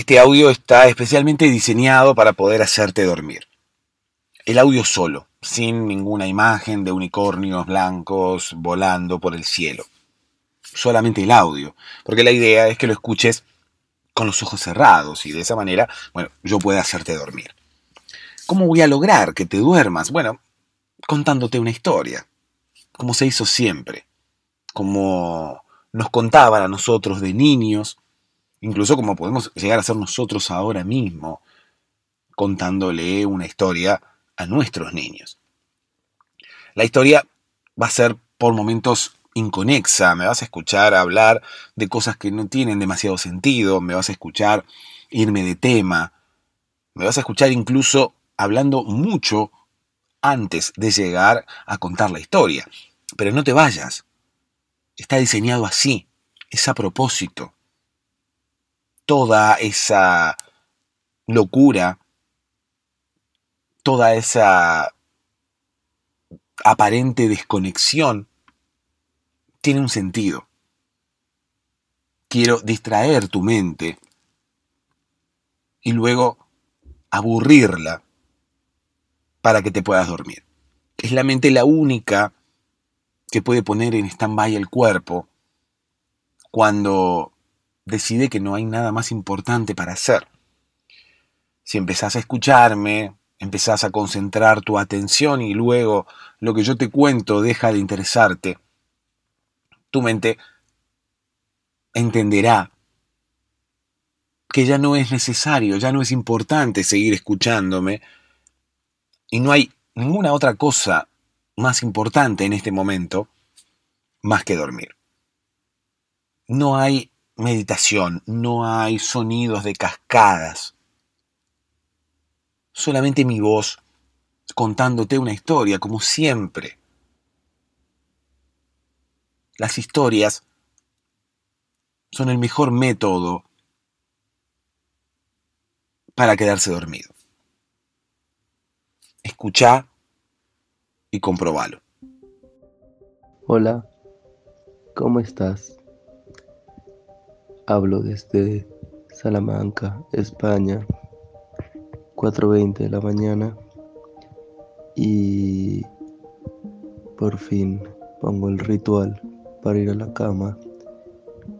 Este audio está especialmente diseñado para poder hacerte dormir. El audio solo, sin ninguna imagen de unicornios blancos volando por el cielo. Solamente el audio, porque la idea es que lo escuches con los ojos cerrados y de esa manera, bueno, yo pueda hacerte dormir. ¿Cómo voy a lograr que te duermas? Bueno, contándote una historia, como se hizo siempre, como nos contaban a nosotros de niños, incluso como podemos llegar a ser nosotros ahora mismo, contándole una historia a nuestros niños. La historia va a ser por momentos inconexa, me vas a escuchar hablar de cosas que no tienen demasiado sentido, me vas a escuchar irme de tema, me vas a escuchar incluso hablando mucho antes de llegar a contar la historia. Pero no te vayas, está diseñado así, es a propósito toda esa locura, toda esa aparente desconexión tiene un sentido. Quiero distraer tu mente y luego aburrirla para que te puedas dormir. Es la mente la única que puede poner en stand-by el cuerpo cuando decide que no hay nada más importante para hacer. Si empezás a escucharme, empezás a concentrar tu atención y luego lo que yo te cuento deja de interesarte, tu mente entenderá que ya no es necesario, ya no es importante seguir escuchándome y no hay ninguna otra cosa más importante en este momento más que dormir. No hay meditación, no hay sonidos de cascadas, solamente mi voz contándote una historia, como siempre. Las historias son el mejor método para quedarse dormido. Escucha y comprobalo. Hola, ¿cómo estás? Hablo desde Salamanca, España, 4.20 de la mañana y por fin pongo el ritual para ir a la cama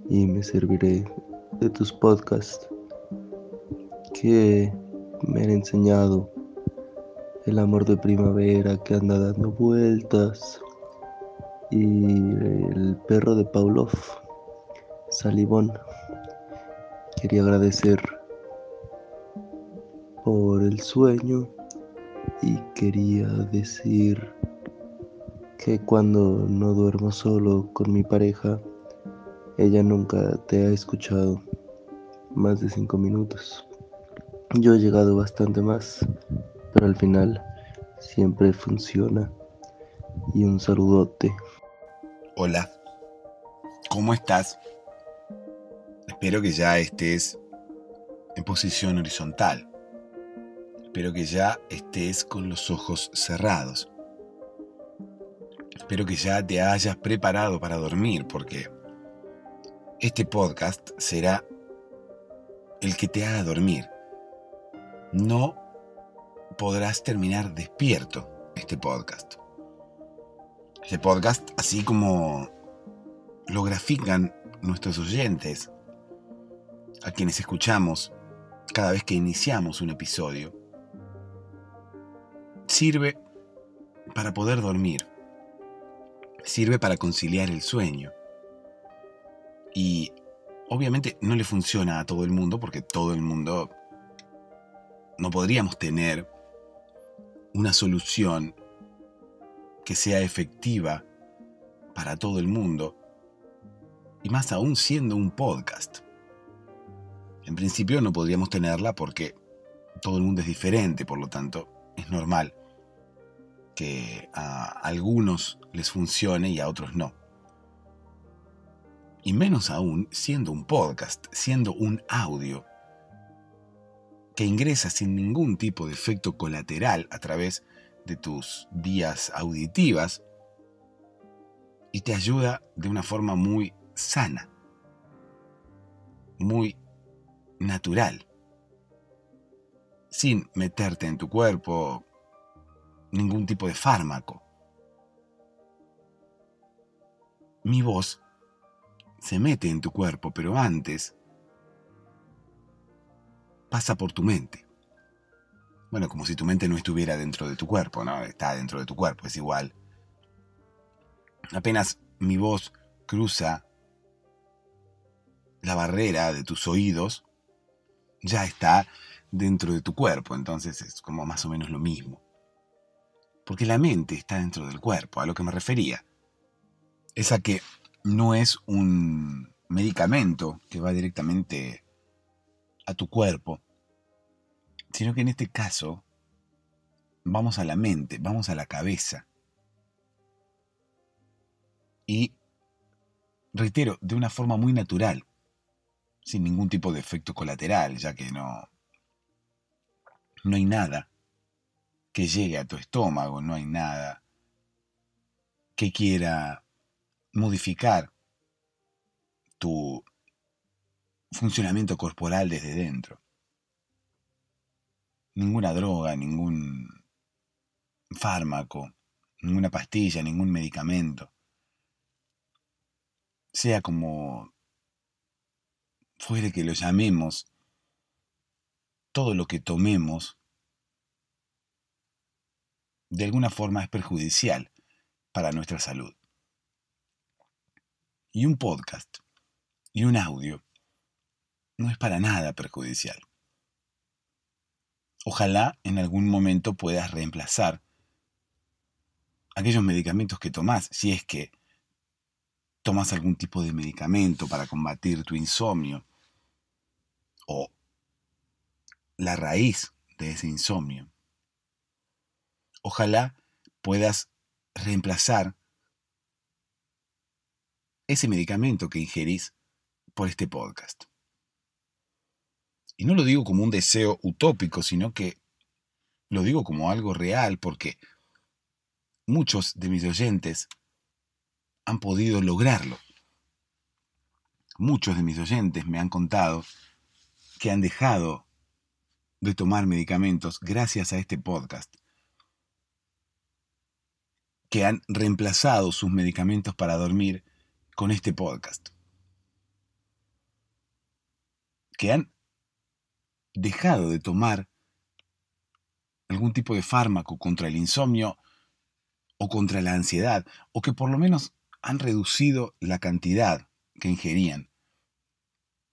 y me serviré de tus podcasts que me han enseñado el amor de primavera que anda dando vueltas y el perro de Pavlov, Salivón. Quería agradecer por el sueño y quería decir que cuando no duermo solo con mi pareja, ella nunca te ha escuchado más de cinco minutos. Yo he llegado bastante más, pero al final siempre funciona. Y un saludote. Hola, ¿cómo estás? Espero que ya estés en posición horizontal. Espero que ya estés con los ojos cerrados. Espero que ya te hayas preparado para dormir porque este podcast será el que te haga dormir. No podrás terminar despierto este podcast. Este podcast, así como lo grafican nuestros oyentes, a quienes escuchamos cada vez que iniciamos un episodio. Sirve para poder dormir. Sirve para conciliar el sueño. Y obviamente no le funciona a todo el mundo porque todo el mundo no podríamos tener una solución que sea efectiva para todo el mundo. Y más aún siendo un podcast. En principio no podríamos tenerla porque todo el mundo es diferente, por lo tanto es normal que a algunos les funcione y a otros no. Y menos aún siendo un podcast, siendo un audio que ingresa sin ningún tipo de efecto colateral a través de tus vías auditivas y te ayuda de una forma muy sana, muy natural, sin meterte en tu cuerpo ningún tipo de fármaco. Mi voz se mete en tu cuerpo, pero antes pasa por tu mente. Bueno, como si tu mente no estuviera dentro de tu cuerpo, ¿no? Está dentro de tu cuerpo, es igual. Apenas mi voz cruza la barrera de tus oídos, ya está dentro de tu cuerpo, entonces es como más o menos lo mismo. Porque la mente está dentro del cuerpo, a lo que me refería. Esa que no es un medicamento que va directamente a tu cuerpo, sino que en este caso vamos a la mente, vamos a la cabeza. Y reitero, de una forma muy natural, sin ningún tipo de efecto colateral, ya que no, no hay nada que llegue a tu estómago, no hay nada que quiera modificar tu funcionamiento corporal desde dentro. Ninguna droga, ningún fármaco, ninguna pastilla, ningún medicamento, sea como de que lo llamemos, todo lo que tomemos, de alguna forma es perjudicial para nuestra salud. Y un podcast, y un audio, no es para nada perjudicial. Ojalá en algún momento puedas reemplazar aquellos medicamentos que tomás, si es que tomas algún tipo de medicamento para combatir tu insomnio, o la raíz de ese insomnio. Ojalá puedas reemplazar ese medicamento que ingerís por este podcast. Y no lo digo como un deseo utópico, sino que lo digo como algo real porque muchos de mis oyentes han podido lograrlo. Muchos de mis oyentes me han contado que han dejado de tomar medicamentos gracias a este podcast, que han reemplazado sus medicamentos para dormir con este podcast, que han dejado de tomar algún tipo de fármaco contra el insomnio o contra la ansiedad, o que por lo menos han reducido la cantidad que ingerían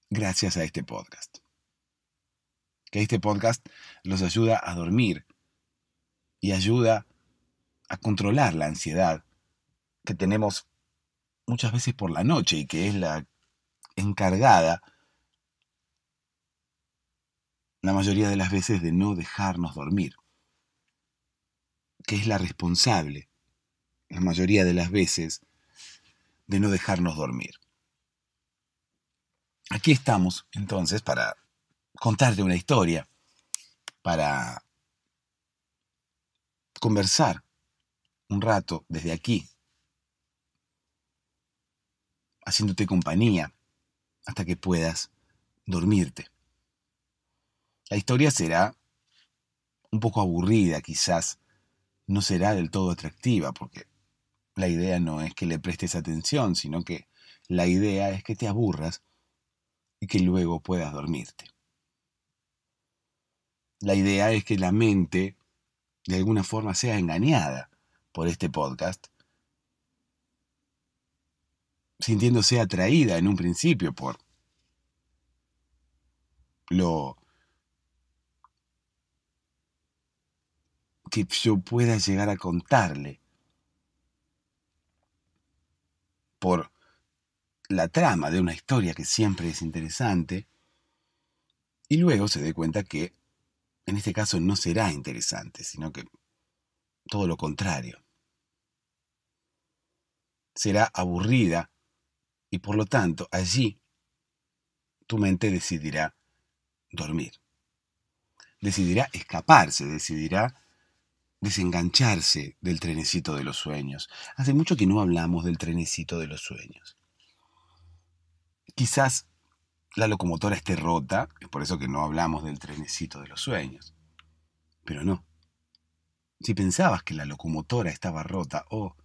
gracias a este podcast que este podcast los ayuda a dormir y ayuda a controlar la ansiedad que tenemos muchas veces por la noche y que es la encargada la mayoría de las veces de no dejarnos dormir, que es la responsable la mayoría de las veces de no dejarnos dormir. Aquí estamos entonces para contarte una historia, para conversar un rato desde aquí, haciéndote compañía hasta que puedas dormirte. La historia será un poco aburrida quizás, no será del todo atractiva, porque la idea no es que le prestes atención, sino que la idea es que te aburras y que luego puedas dormirte la idea es que la mente de alguna forma sea engañada por este podcast, sintiéndose atraída en un principio por lo que yo pueda llegar a contarle, por la trama de una historia que siempre es interesante, y luego se dé cuenta que en este caso no será interesante, sino que todo lo contrario. Será aburrida y por lo tanto allí tu mente decidirá dormir. Decidirá escaparse, decidirá desengancharse del trenecito de los sueños. Hace mucho que no hablamos del trenecito de los sueños. Quizás la locomotora esté rota, es por eso que no hablamos del trenecito de los sueños. Pero no. Si pensabas que la locomotora estaba rota, o,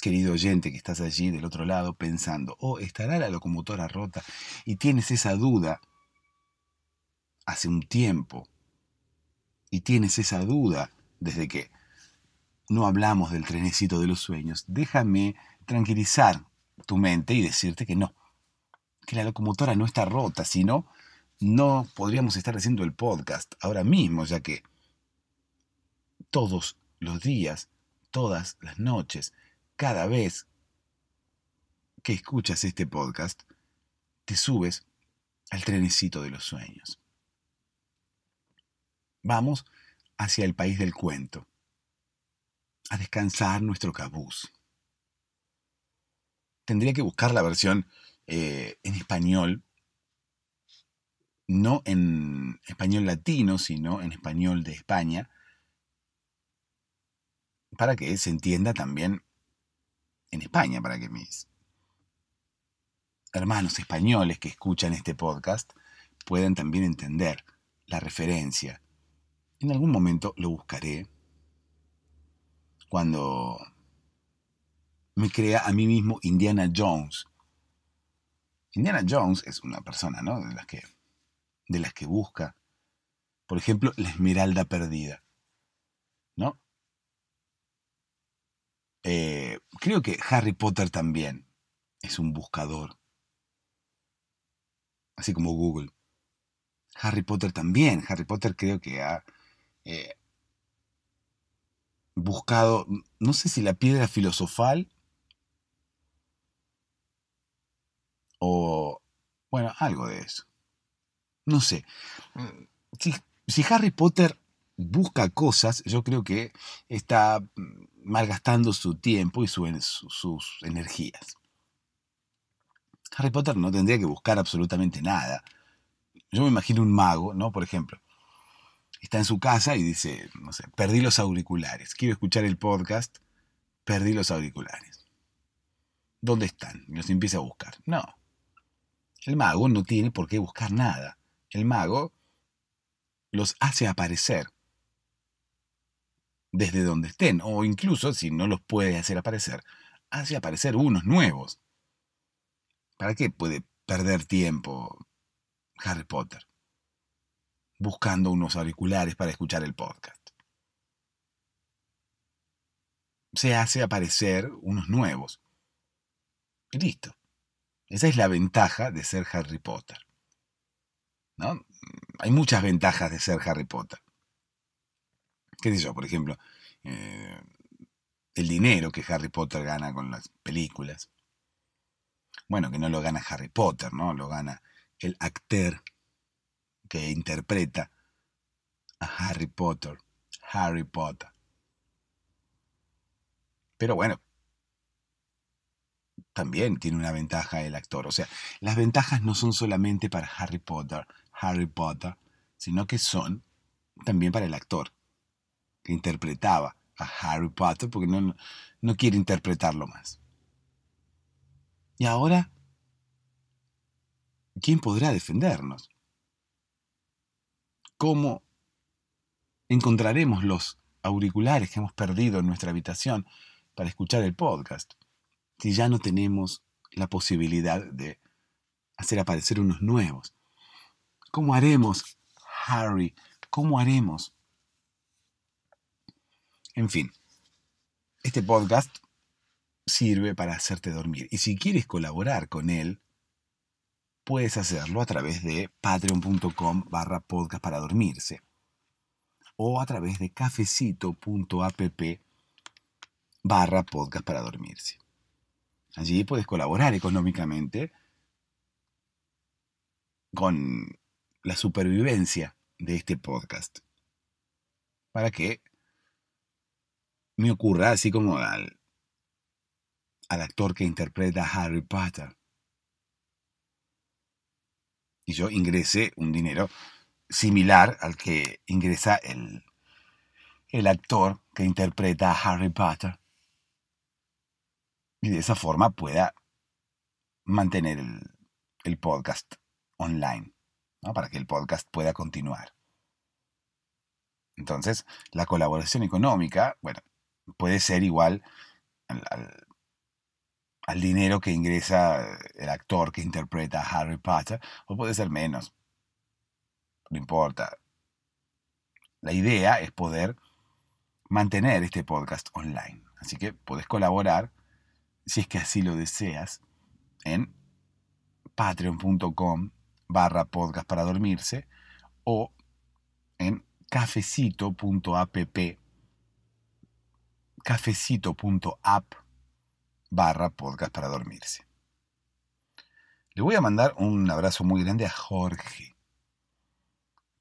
querido oyente que estás allí del otro lado pensando, o ¿estará la locomotora rota? Y tienes esa duda hace un tiempo, y tienes esa duda desde que no hablamos del trenecito de los sueños, déjame tranquilizar tu mente y decirte que no, que la locomotora no está rota, sino no podríamos estar haciendo el podcast ahora mismo, ya que todos los días, todas las noches, cada vez que escuchas este podcast, te subes al trenecito de los sueños. Vamos hacia el país del cuento, a descansar nuestro cabuz. Tendría que buscar la versión eh, en español, no en español latino, sino en español de España, para que se entienda también en España, para que mis hermanos españoles que escuchan este podcast puedan también entender la referencia. En algún momento lo buscaré cuando me crea a mí mismo Indiana Jones Indiana Jones es una persona, ¿no? De las que, de las que busca, por ejemplo, la esmeralda perdida, ¿no? Eh, creo que Harry Potter también es un buscador, así como Google. Harry Potter también. Harry Potter creo que ha eh, buscado, no sé si la piedra filosofal O, bueno, algo de eso. No sé. Si, Harry Potter busca cosas, yo creo que está mm, malgastando su tiempo y sus energías. Harry Potter no tendría que buscar absolutamente nada. Yo me imagino un mago, ¿no? Por ejemplo, está en su casa y dice, no sé, perdí los auriculares, quiero escuchar el podcast, perdí los auriculares. ¿Dónde están? Y los empieza a buscar. No. El mago no tiene por qué buscar nada. El mago los hace aparecer desde donde estén, o incluso si no los puede hacer aparecer, hace aparecer unos nuevos. ¿Para qué puede perder tiempo Harry Potter buscando unos auriculares para escuchar el podcast? Se hace aparecer unos nuevos. Y listo. Esa es la ventaja de ser Harry Potter. ¿No? Hay muchas ventajas de ser Harry Potter. ¿Qué sé yo? Por ejemplo, eh, el dinero que Harry Potter gana con las películas. Bueno, que no lo gana Harry Potter, ¿no? Lo gana el actor que interpreta a Harry Potter. Harry Potter. Pero bueno, también tiene una ventaja el actor. O sea, las ventajas no son solamente para Harry Potter, Harry Potter, sino que son también para el actor que interpretaba a Harry Potter porque no, no quiere interpretarlo más. Y ahora, ¿quién podrá defendernos? ¿Cómo encontraremos los auriculares que hemos perdido en nuestra habitación para escuchar el podcast? si ya no tenemos la posibilidad de hacer aparecer unos nuevos? ¿Cómo haremos, Harry? ¿Cómo haremos? En fin, este podcast sirve para hacerte dormir y si quieres colaborar con él, puedes hacerlo a través de patreon.com barra podcast para dormirse o a través de cafecito.app barra podcast para dormirse. Allí puedes colaborar económicamente con la supervivencia de este podcast. Para que me ocurra así como al, al actor que interpreta a Harry Potter. Y yo ingresé un dinero similar al que ingresa el, el actor que interpreta a Harry Potter y de esa forma pueda mantener el, podcast online, para que el podcast pueda continuar. Entonces, la colaboración económica, bueno, puede ser igual al, al, dinero que ingresa el actor que interpreta a Harry Potter, o puede ser menos. No importa. La idea es poder mantener este podcast online. Así que puedes colaborar si es que así lo deseas, en patreon.com barra podcast para dormirse o en cafecito.app cafecito.app barra podcast para dormirse. Le voy a mandar un abrazo muy grande a Jorge.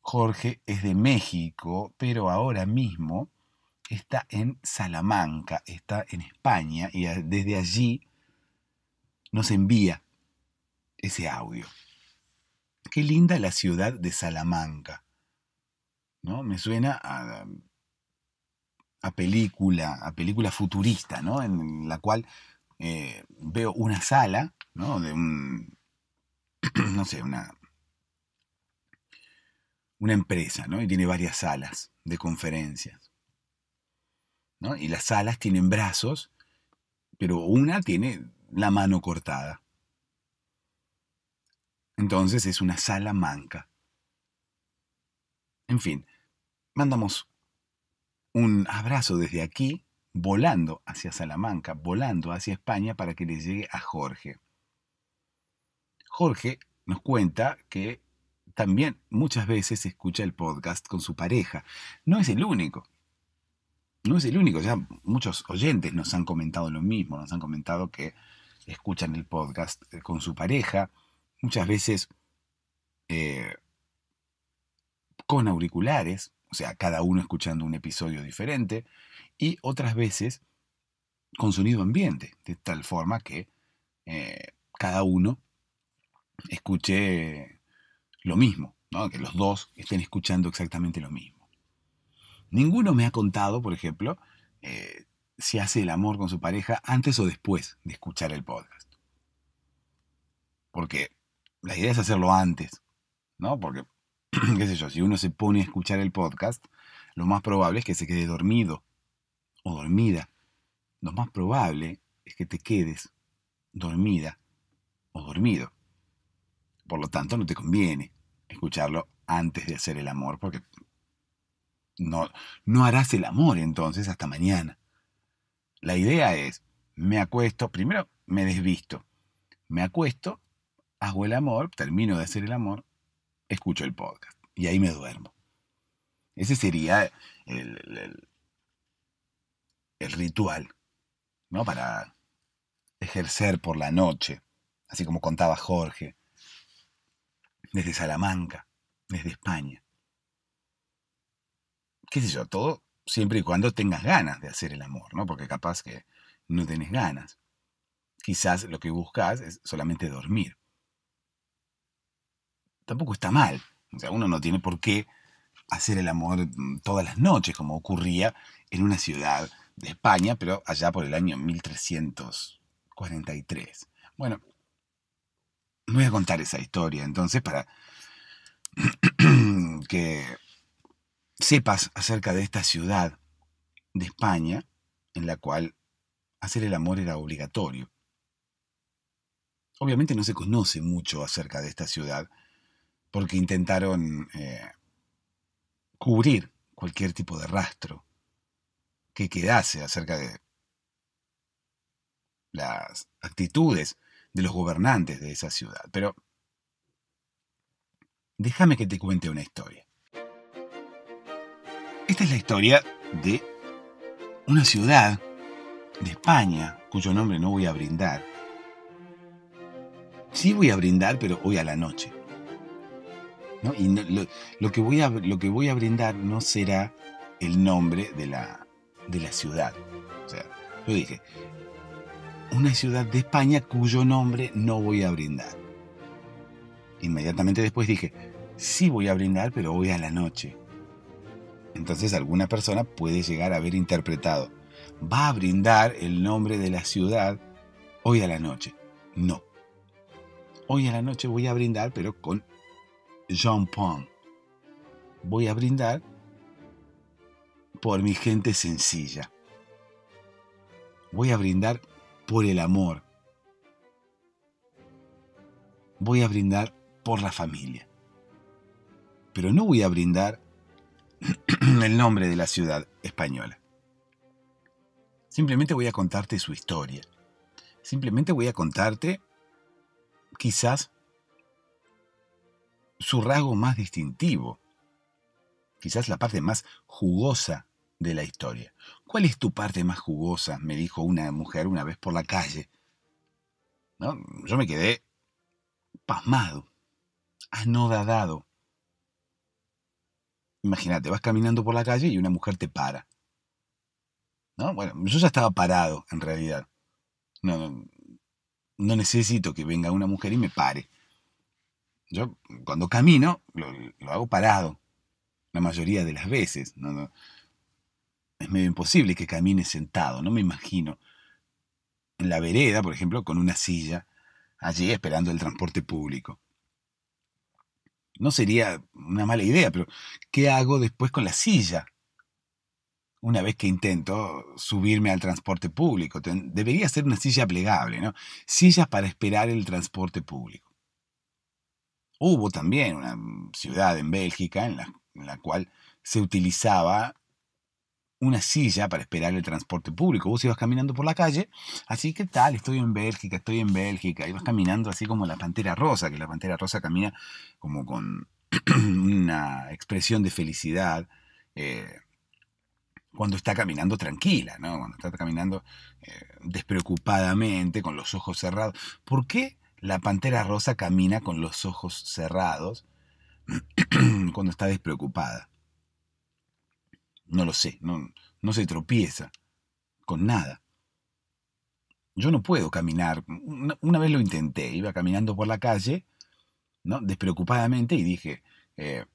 Jorge es de México, pero ahora mismo está en Salamanca, está en España, y desde allí nos envía ese audio. Qué linda la ciudad de Salamanca. ¿No? Me suena a, película, a película futurista, ¿no? En la cual eh, veo una sala, ¿no? De un, no sé, una, una empresa, ¿no? Y tiene varias salas de conferencias. Y las alas tienen brazos, pero una tiene la mano cortada. Entonces es una salamanca. En fin, mandamos un abrazo desde aquí, volando hacia Salamanca, volando hacia España para que le llegue a Jorge. Jorge nos cuenta que también muchas veces escucha el podcast con su pareja. No es el único no es el único, ya muchos oyentes nos han comentado lo mismo, nos han comentado que escuchan el podcast eh, con su pareja, muchas veces eh, con auriculares, o sea, cada uno escuchando un episodio diferente, y otras veces con sonido ambiente, de tal forma que eh, cada uno escuche lo mismo, que los dos estén escuchando exactamente lo mismo. Ninguno me ha contado, por ejemplo, eh, si hace el amor con su pareja antes o después de escuchar el podcast. Porque la idea es hacerlo antes, ¿no? Porque, qué sé yo, si uno se pone a escuchar el podcast, lo más probable es que se quede dormido o dormida. Lo más probable es que te quedes dormida o dormido. Por lo tanto, no te conviene escucharlo antes de hacer el amor porque no, harás el amor entonces hasta mañana. La idea es, me acuesto, primero me desvisto, me acuesto, hago el amor, termino de hacer el amor, escucho el podcast y ahí me duermo. Ese sería el, el ritual, ¿no? Para ejercer por la noche, así como contaba Jorge, desde Salamanca, desde España qué sé yo, todo siempre y cuando tengas ganas de hacer el amor, ¿no? Porque capaz que no tenés ganas. Quizás lo que buscas es solamente dormir. Tampoco está mal. O sea, uno no tiene por qué hacer el amor mm, todas las noches, como ocurría en una ciudad de España, pero allá por el año 1343. Bueno, voy a contar esa historia entonces para que sepas acerca de esta ciudad de España en la cual hacer el amor era obligatorio. Obviamente no se conoce mucho acerca de esta ciudad porque intentaron eh, cubrir cualquier tipo de rastro que quedase acerca de las actitudes de los gobernantes de esa ciudad. Pero déjame que te cuente una historia. Esta es la historia de una ciudad de España, cuyo nombre no voy a brindar. Sí voy a brindar, pero hoy a la noche. ¿No? Y lo, que voy a, lo que voy a brindar no será el nombre de la, de la ciudad. O sea, yo dije, una ciudad de España cuyo nombre no voy a brindar. Inmediatamente después dije, sí voy a brindar, pero hoy a la noche. Entonces alguna persona puede llegar a haber interpretado, va a brindar el nombre de la ciudad hoy a la noche. No. Hoy a la noche voy a brindar, pero con Jean Paul Voy a brindar por mi gente sencilla. Voy a brindar por el amor. Voy a brindar por la familia. Pero no voy a brindar el nombre de la ciudad española. Simplemente voy a contarte su historia. Simplemente voy a contarte quizás su rasgo más distintivo, quizás la parte más jugosa de la historia. ¿Cuál es tu parte más jugosa? me dijo una mujer una vez por la calle. ¿No? Yo me quedé pasmado, anodadado. Imagínate, vas caminando por la calle y una mujer te para. ¿No? Bueno, yo ya estaba parado, en realidad. No, necesito que venga una mujer y me pare. Yo cuando camino lo, hago parado, la mayoría de las veces. es medio imposible que camine sentado, no me imagino. En la vereda, por ejemplo, con una silla, allí esperando el transporte público no sería una mala idea, pero ¿qué hago después con la silla? Una vez que intento subirme al transporte público, debería ser una silla plegable, ¿no? Sillas para esperar el transporte público. Hubo también una ciudad en Bélgica en la, la cual se utilizaba una silla para esperar el transporte público. Vos ibas caminando por la calle, así que tal, estoy en Bélgica, estoy en Bélgica. Ibas caminando así como la pantera rosa, que la pantera rosa camina como con una expresión de felicidad. Eh, cuando está caminando tranquila, ¿no? Cuando está caminando eh, despreocupadamente, con los ojos cerrados. ¿Por qué la pantera rosa camina con los ojos cerrados cuando está despreocupada? No lo sé, no, se tropieza con nada. Yo no puedo caminar. Una, vez lo intenté, iba caminando por la calle, ¿no? despreocupadamente, y dije, eh,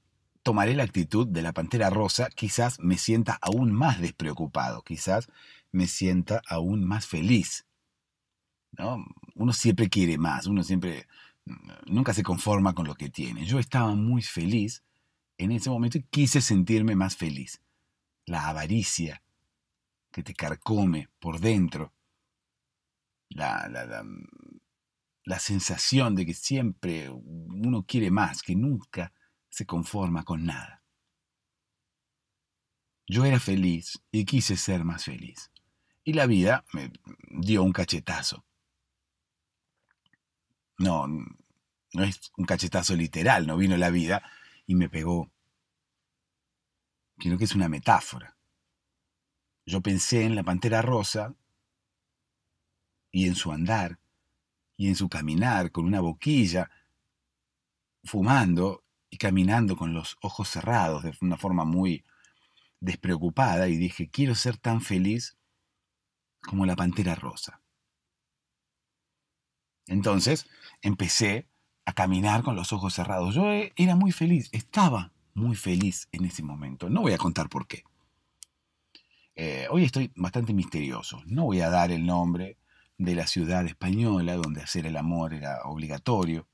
tomaré la actitud de la pantera rosa, quizás me sienta aún más despreocupado, quizás me sienta aún más feliz. ¿no? Uno siempre quiere más, uno siempre mm, nunca se conforma con lo que tiene. Yo estaba muy feliz en ese momento y quise sentirme más feliz la avaricia que te carcome por dentro, mm, la, sensación de que siempre uno quiere más, que nunca se conforma con nada. Yo era feliz y quise ser más feliz. Y la vida me dio un cachetazo. No, no es un cachetazo literal, no vino la vida y me pegó sino que es una metáfora. Yo pensé en la pantera rosa y en su andar y en su caminar con una boquilla, fumando y caminando con los ojos cerrados de una forma muy despreocupada y dije, quiero ser tan feliz como la pantera rosa. Entonces empecé a caminar con los ojos cerrados. Yo eh, era muy feliz, estaba muy feliz en ese momento. No voy a contar por qué. Eh, hoy estoy bastante misterioso. No voy a dar el nombre de la ciudad española donde hacer el amor era obligatorio.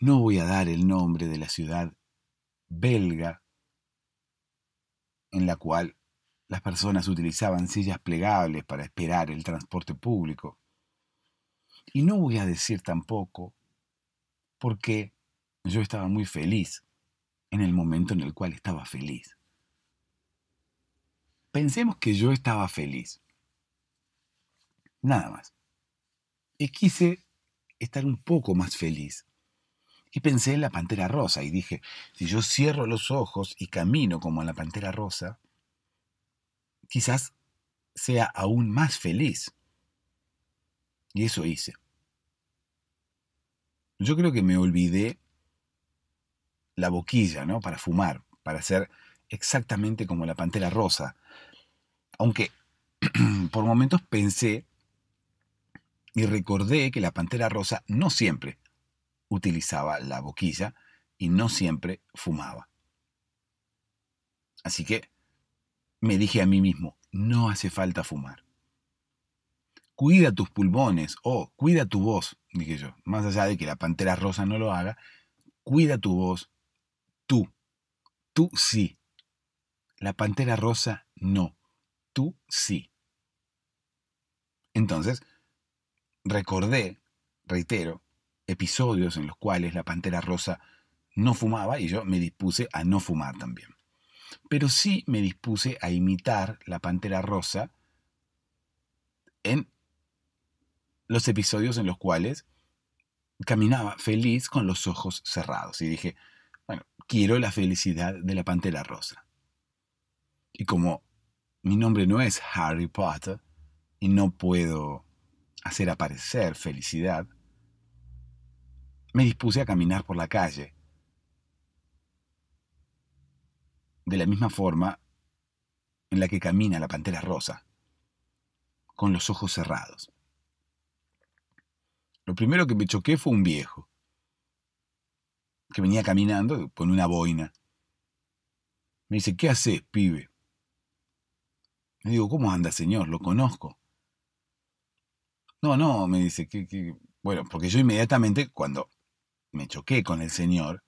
No voy a dar el nombre de la ciudad belga en la cual las personas utilizaban sillas plegables para esperar el transporte público. Y no voy a decir tampoco porque yo estaba muy feliz en el momento en el cual estaba feliz. Pensemos que yo estaba feliz. Nada más. Y quise estar un poco más feliz. Y pensé en la pantera rosa y dije, si yo cierro los ojos y camino como la pantera rosa, quizás sea aún más feliz. Y eso hice. Yo creo que me olvidé la boquilla, ¿no? Para fumar, para ser exactamente como la pantera rosa. Aunque por momentos pensé y recordé que la pantera rosa no siempre utilizaba la boquilla y no siempre fumaba. Así que me dije a mí mismo, no hace falta fumar. Cuida tus pulmones o cuida tu voz, dije yo, más allá de que la pantera rosa no lo haga, cuida tu voz, tú. Tú sí. La pantera rosa no. Tú sí. Entonces, recordé, reitero, episodios en los cuales la pantera rosa no fumaba y yo me dispuse a no fumar también. Pero sí me dispuse a imitar la pantera rosa en los episodios en los cuales caminaba feliz con los ojos cerrados. Y dije, quiero la felicidad de la Pantera Rosa. Y como mi nombre no es Harry Potter y no puedo hacer aparecer felicidad, me dispuse a caminar por la calle. De la misma forma en la que camina la Pantera Rosa, con los ojos cerrados. Lo primero que me choqué fue un viejo que venía caminando con una boina. Me dice, ¿qué haces, pibe? Le digo, ¿cómo anda, señor? Lo conozco. No, no, me dice, bueno, porque yo inmediatamente, cuando me choqué con el señor,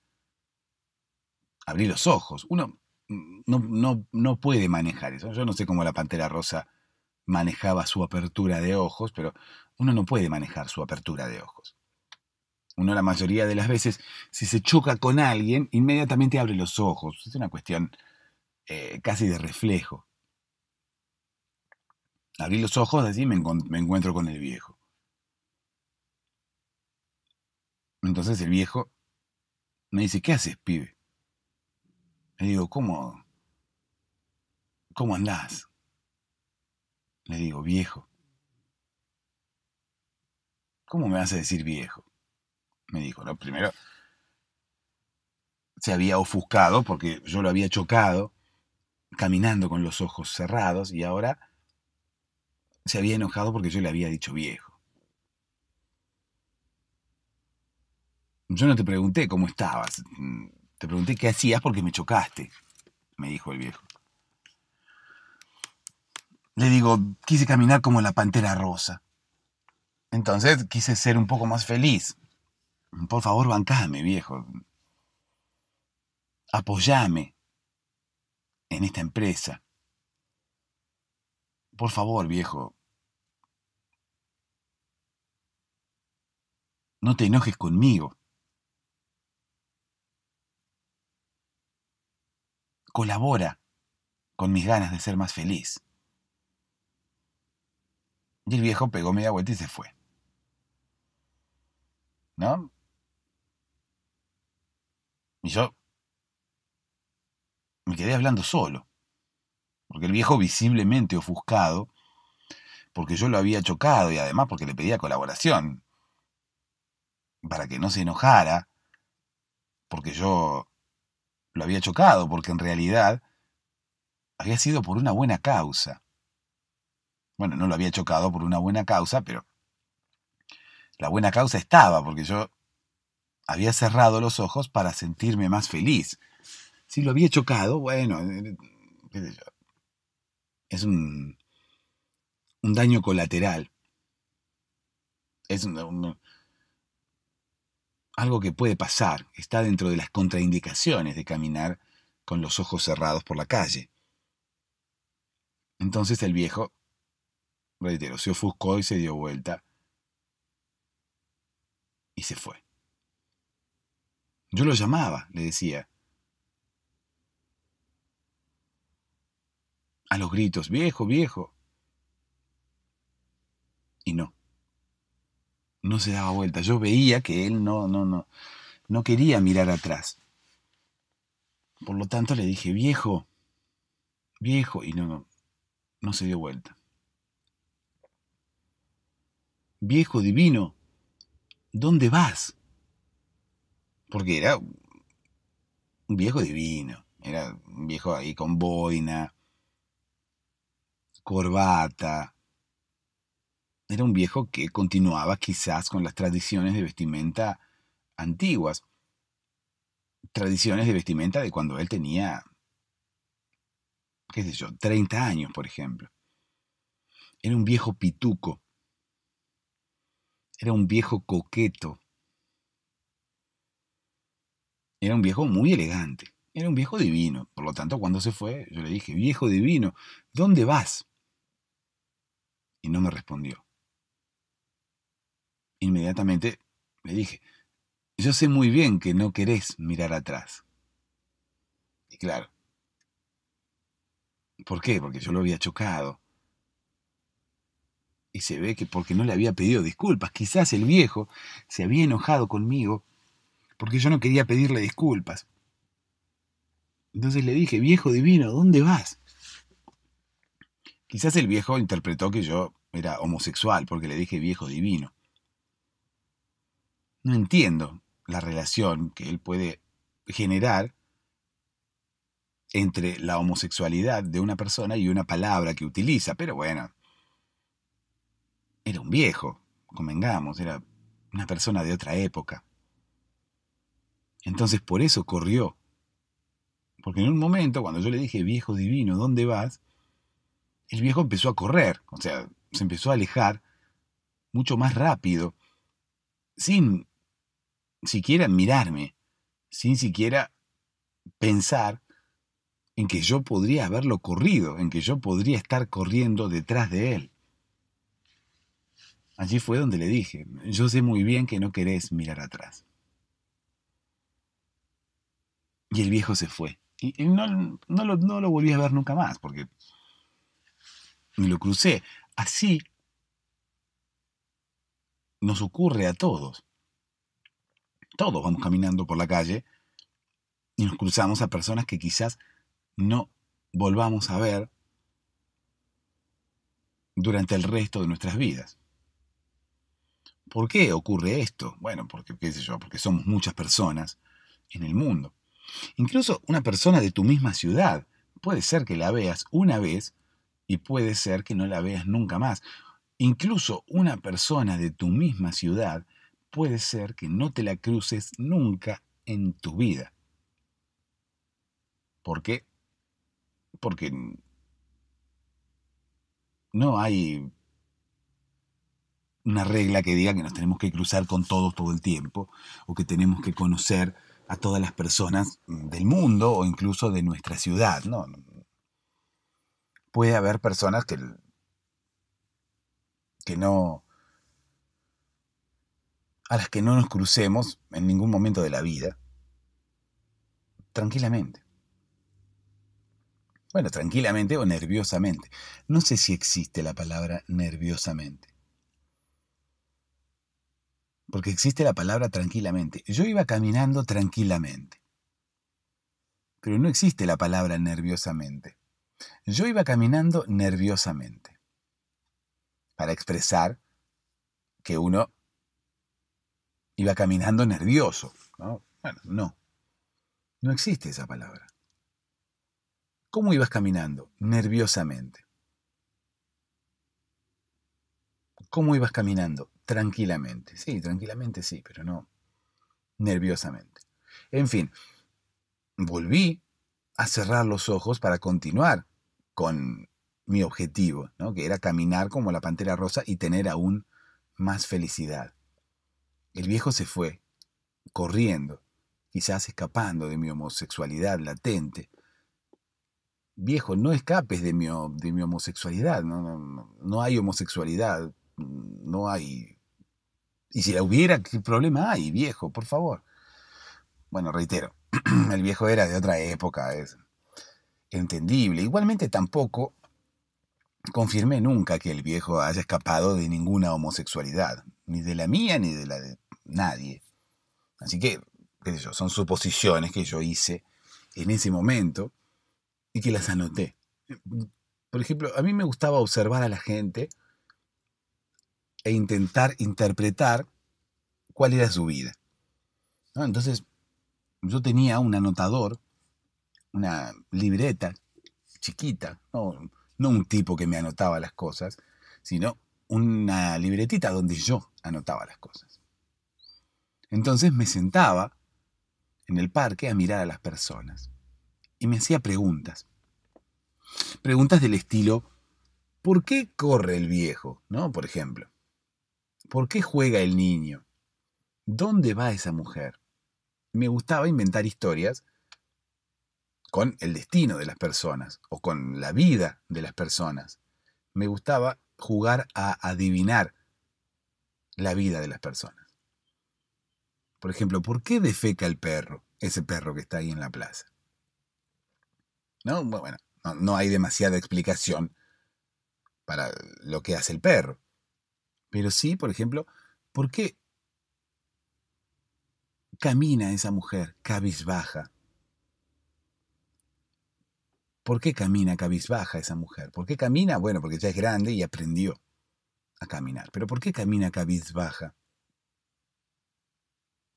abrí los ojos. Uno no, no, no puede manejar eso. Yo no sé cómo la Pantera Rosa manejaba su apertura de ojos, pero uno no puede manejar su apertura de ojos uno la mayoría de las veces, si se choca con alguien, inmediatamente abre los ojos. Es una cuestión eh, casi de reflejo. Abrí los ojos, así me, me encuentro con el viejo. Entonces el viejo me dice, ¿qué haces, pibe? Le digo, ¿cómo? ¿Cómo andás? Le digo, viejo. ¿Cómo me hace decir viejo? me dijo, ¿no? Primero, se había ofuscado porque yo lo había chocado, caminando con los ojos cerrados, y ahora se había enojado porque yo le había dicho viejo. Yo no te pregunté cómo estabas, te pregunté qué hacías porque me chocaste, me dijo el viejo. Le digo, quise caminar como la pantera rosa. Entonces quise ser un poco más feliz, por favor, bancame, viejo. Apoyame en esta empresa. Por favor, viejo. No te enojes conmigo. Colabora con mis ganas de ser más feliz. Y el viejo pegó media vuelta y se fue. ¿No? Y yo me quedé hablando solo, porque el viejo visiblemente ofuscado, porque yo lo había chocado y además porque le pedía colaboración, para que no se enojara, porque yo lo había chocado, porque en realidad había sido por una buena causa. Bueno, no lo había chocado por una buena causa, pero la buena causa estaba, porque yo había cerrado los ojos para sentirme más feliz. Si lo había chocado, bueno, eh, eh, es un, daño colateral. Es algo que puede pasar. Está dentro de las contraindicaciones de caminar con los ojos cerrados por la calle. Entonces el viejo, reitero, se ofuscó y se dio vuelta y se fue. Yo lo llamaba, le decía. A los gritos, viejo, viejo. Y no. No se daba vuelta. Yo veía que él no, no, no, no quería mirar atrás. Por lo tanto le dije, viejo, viejo, y no, no, no se dio vuelta. Viejo divino, ¿dónde vas? Porque era un viejo divino. Era un viejo ahí con boina, corbata. Era un viejo que continuaba quizás con las tradiciones de vestimenta antiguas. Tradiciones de vestimenta de cuando él tenía, qué sé yo, 30 años, por ejemplo. Era un viejo pituco. Era un viejo coqueto era un viejo muy elegante, era un viejo divino. Por lo tanto, cuando se fue, yo le dije, viejo divino, ¿dónde vas? Y no me respondió. Inmediatamente le dije, yo sé muy bien que no querés mirar atrás. Y claro. ¿Por qué? Porque yo lo había chocado. Y se ve que porque no le había pedido disculpas. Quizás el viejo se había enojado conmigo porque yo no quería pedirle disculpas. Entonces le dije, viejo divino, ¿dónde vas? Quizás el viejo interpretó que yo era homosexual porque le dije viejo divino. No entiendo la relación que él puede generar entre la homosexualidad de una persona y una palabra que utiliza, pero bueno, era un viejo, convengamos, era una persona de otra época. Entonces por eso corrió. Porque en un momento, cuando yo le dije, viejo divino, ¿dónde vas? El viejo empezó a correr, o sea, se empezó a alejar mucho más rápido, sin siquiera mirarme, sin siquiera pensar en que yo podría haberlo corrido, en que yo podría estar corriendo detrás de él. Allí fue donde le dije, yo sé muy bien que no querés mirar atrás. Y el viejo se fue. Y, no, lo, volví a ver nunca más, porque me lo crucé. Así nos ocurre a todos. Todos vamos caminando por la calle y nos cruzamos a personas que quizás no volvamos a ver durante el resto de nuestras vidas. ¿Por qué ocurre esto? Bueno, porque, qué sé yo, porque somos muchas personas en el mundo. Incluso una persona de tu misma ciudad puede ser que la veas una vez y puede ser que no la veas nunca más. Incluso una persona de tu misma ciudad puede ser que no te la cruces nunca en tu vida. ¿Por qué? Porque no hay una regla que diga que nos tenemos que cruzar con todos todo el tiempo o que tenemos que conocer a todas las personas del mundo o incluso de nuestra ciudad, ¿no? Puede haber personas que, que no a las que no nos crucemos en ningún momento de la vida, tranquilamente. Bueno, tranquilamente o nerviosamente. No sé si existe la palabra nerviosamente porque existe la palabra tranquilamente. Yo iba caminando tranquilamente, pero no existe la palabra nerviosamente. Yo iba caminando nerviosamente, para expresar que uno iba caminando nervioso. ¿no? Bueno, no, no existe esa palabra. ¿Cómo ibas caminando? Nerviosamente. ¿Cómo ibas caminando? Tranquilamente, sí, tranquilamente sí, pero no nerviosamente. En fin, volví a cerrar los ojos para continuar con mi objetivo, ¿no? que era caminar como la pantera rosa y tener aún más felicidad. El viejo se fue, corriendo, quizás escapando de mi homosexualidad latente. Viejo, no escapes de mi, de mi homosexualidad, no, no, no hay homosexualidad, no hay y si la hubiera, ¿qué problema hay, viejo? Por favor. Bueno, reitero, el viejo era de otra época, es entendible. Igualmente tampoco confirmé nunca que el viejo haya escapado de ninguna homosexualidad, ni de la mía ni de la de nadie. Así que, qué sé yo, son suposiciones que yo hice en ese momento y que las anoté. Por ejemplo, a mí me gustaba observar a la gente e intentar interpretar cuál era su vida. Entonces, yo tenía un anotador, una libreta chiquita, no, no un tipo que me anotaba las cosas, sino una libretita donde yo anotaba las cosas. Entonces me sentaba en el parque a mirar a las personas y me hacía preguntas. Preguntas del estilo, ¿por qué corre el viejo? ¿No? Por ejemplo. ¿Por qué juega el niño? ¿Dónde va esa mujer? Me gustaba inventar historias con el destino de las personas o con la vida de las personas. Me gustaba jugar a adivinar la vida de las personas. Por ejemplo, ¿por qué defeca el perro, ese perro que está ahí en la plaza? No, bueno, no, no hay demasiada explicación para lo que hace el perro. Pero sí, por ejemplo, ¿por qué camina esa mujer cabizbaja? ¿Por qué camina cabizbaja esa mujer? ¿Por qué camina? Bueno, porque ya es grande y aprendió a caminar. Pero ¿por qué camina cabizbaja?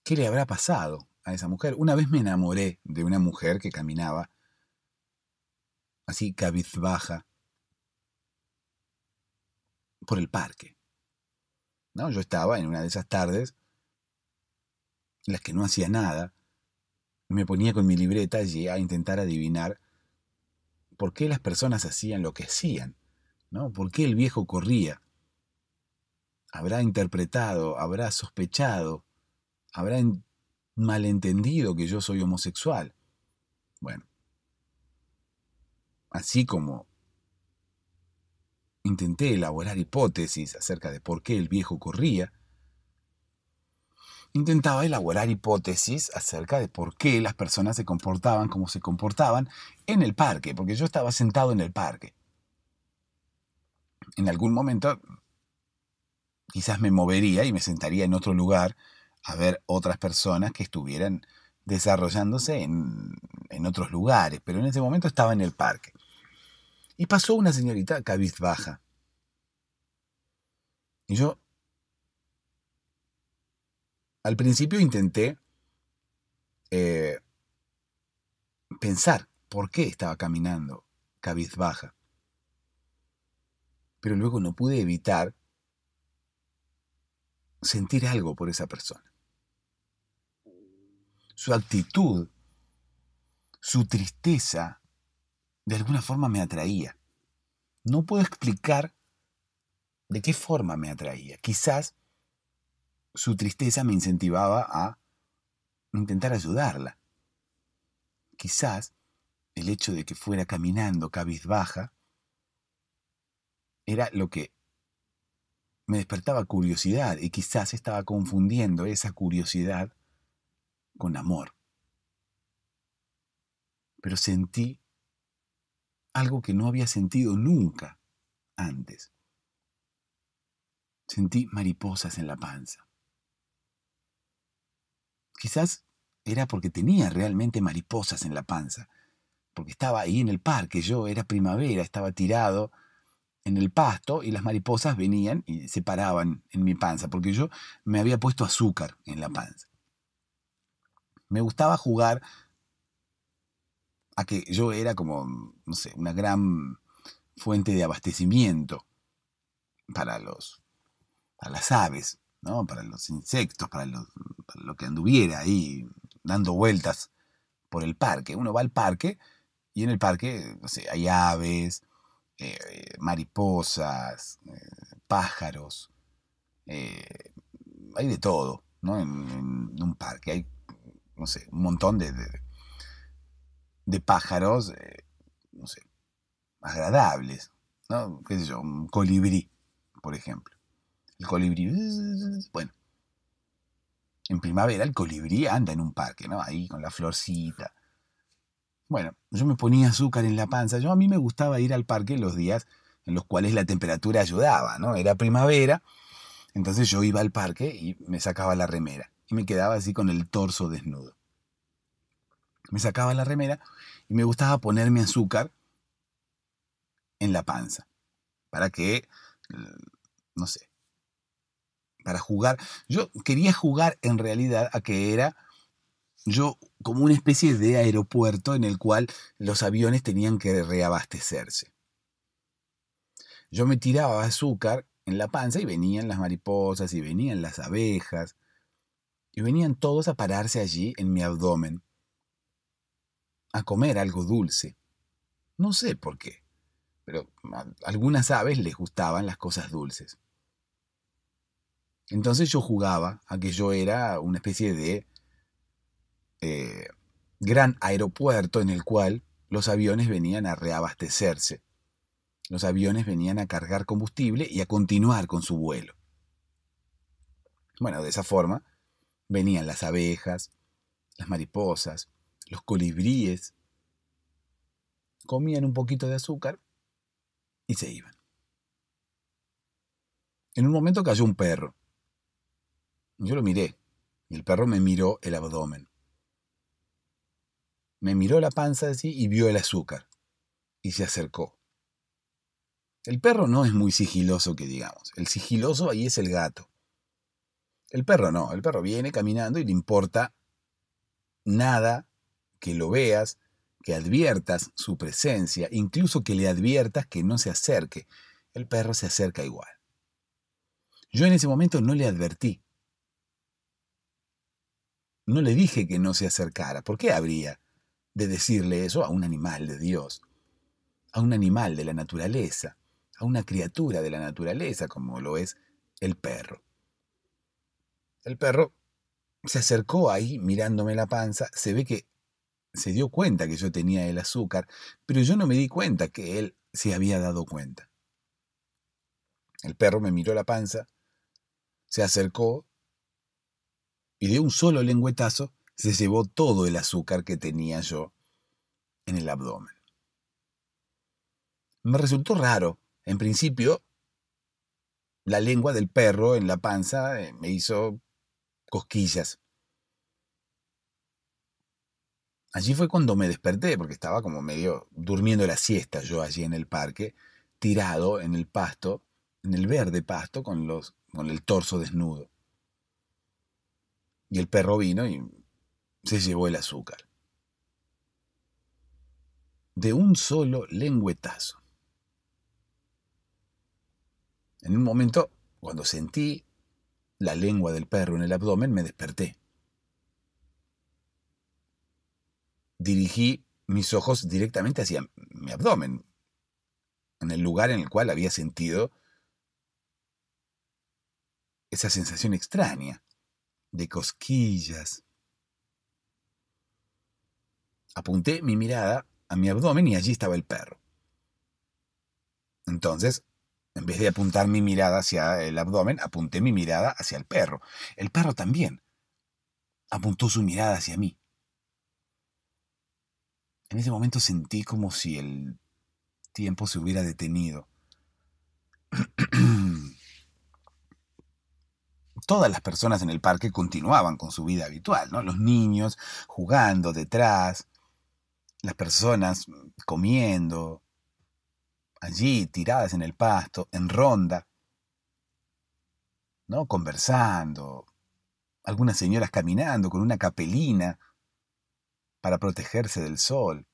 ¿Qué le habrá pasado a esa mujer? Una vez me enamoré de una mujer que caminaba así cabizbaja por el parque. Yo estaba en una de esas tardes las que no hacía nada, me ponía con mi libreta allí a intentar adivinar por qué las personas hacían lo que hacían, ¿no? ¿Por qué el viejo corría? Habrá interpretado, habrá sospechado, habrá malentendido que yo soy homosexual. Bueno, así como Intenté elaborar hipótesis acerca de por qué el viejo corría. Intentaba elaborar hipótesis acerca de por qué las personas se comportaban como se comportaban en el parque, porque yo estaba sentado en el parque. En algún momento quizás me movería y me sentaría en otro lugar a ver otras personas que estuvieran desarrollándose en, otros lugares, pero en ese momento estaba en el parque. Y pasó una señorita cabizbaja. Y yo, al principio intenté eh, pensar por qué estaba caminando cabizbaja. Pero luego no pude evitar sentir algo por esa persona. Su actitud, su tristeza, de alguna forma me atraía. No puedo explicar de qué forma me atraía. Quizás su tristeza me incentivaba a intentar ayudarla. Quizás el hecho de que fuera caminando cabizbaja era lo que me despertaba curiosidad y quizás estaba confundiendo esa curiosidad con amor. Pero sentí algo que no había sentido nunca antes. Sentí mariposas en la panza. Quizás era porque tenía realmente mariposas en la panza, porque estaba ahí en el parque, yo era primavera, estaba tirado en el pasto y las mariposas venían y se paraban en mi panza, porque yo me había puesto azúcar en la panza. Me gustaba jugar a que yo era como, no sé, una gran fuente de abastecimiento para los las aves, ¿no? para los insectos, para, lo que anduviera ahí dando vueltas por el parque. Uno va al parque y en el parque no sé, hay aves, eh, mariposas, eh, pájaros, eh, hay de todo, ¿no? En, un parque hay, no sé, un montón de, de pájaros, eh, no sé, agradables, ¿no? ¿Qué sé yo? Un colibrí, por ejemplo. El colibrí, bueno. En primavera el colibrí anda en un parque, ¿no? Ahí con la florcita. Bueno, yo me ponía azúcar en la panza. Yo a mí me gustaba ir al parque los días en los cuales la temperatura ayudaba, ¿no? Era primavera, entonces yo iba al parque y me sacaba la remera y me quedaba así con el torso desnudo me sacaba la remera y me gustaba ponerme azúcar en la panza. Para que, mm, no sé, para jugar. Yo quería jugar en realidad a que era yo como una especie de aeropuerto en el cual los aviones tenían que reabastecerse. Yo me tiraba azúcar en la panza y venían las mariposas y venían las abejas y venían todos a pararse allí en mi abdomen a comer algo dulce. No sé por qué, pero a algunas aves les gustaban las cosas dulces. Entonces yo jugaba a que yo era una especie de eh, gran aeropuerto en el cual los aviones venían a reabastecerse. Los aviones venían a cargar combustible y a continuar con su vuelo. Bueno, de esa forma venían las abejas, las mariposas, los colibríes, comían un poquito de azúcar y se iban. En un momento cayó un perro. Yo lo miré y el perro me miró el abdomen. Me miró la panza así y vio el azúcar y se acercó. El perro no es muy sigiloso que digamos. El sigiloso ahí es el gato. El perro no, el perro viene caminando y le importa nada que lo veas, que adviertas su presencia, incluso que le adviertas que no se acerque. El perro se acerca igual. Yo en ese momento no le advertí. No le dije que no se acercara. ¿Por qué habría de decirle eso a un animal de Dios? A un animal de la naturaleza, a una criatura de la naturaleza como lo es el perro. El perro se acercó ahí mirándome la panza, se ve que se dio cuenta que yo tenía el azúcar, pero yo no me di cuenta que él se había dado cuenta. El perro me miró la panza, se acercó y de un solo lengüetazo se llevó todo el azúcar que tenía yo en el abdomen. Me resultó raro. En principio, la lengua del perro en la panza eh, me hizo cosquillas. Allí fue cuando me desperté, porque estaba como medio durmiendo la siesta yo allí en el parque, tirado en el pasto, en el verde pasto, con, los, con el torso desnudo. Y el perro vino y se llevó el azúcar. De un solo lengüetazo. En un momento, cuando sentí la lengua del perro en el abdomen, me desperté. dirigí mis ojos directamente hacia mi abdomen, en el lugar en el cual había sentido esa sensación extraña de cosquillas. Apunté mi mirada a mi abdomen y allí estaba el perro. Entonces, en vez de apuntar mi mirada hacia el abdomen, apunté mi mirada hacia el perro. El perro también apuntó su mirada hacia mí. En ese momento sentí como si el tiempo se hubiera detenido. Todas las personas en el parque continuaban con su vida habitual, ¿no? Los niños jugando detrás, las personas comiendo, allí tiradas en el pasto, en ronda, ¿no? Conversando, algunas señoras caminando con una capelina para protegerse del sol.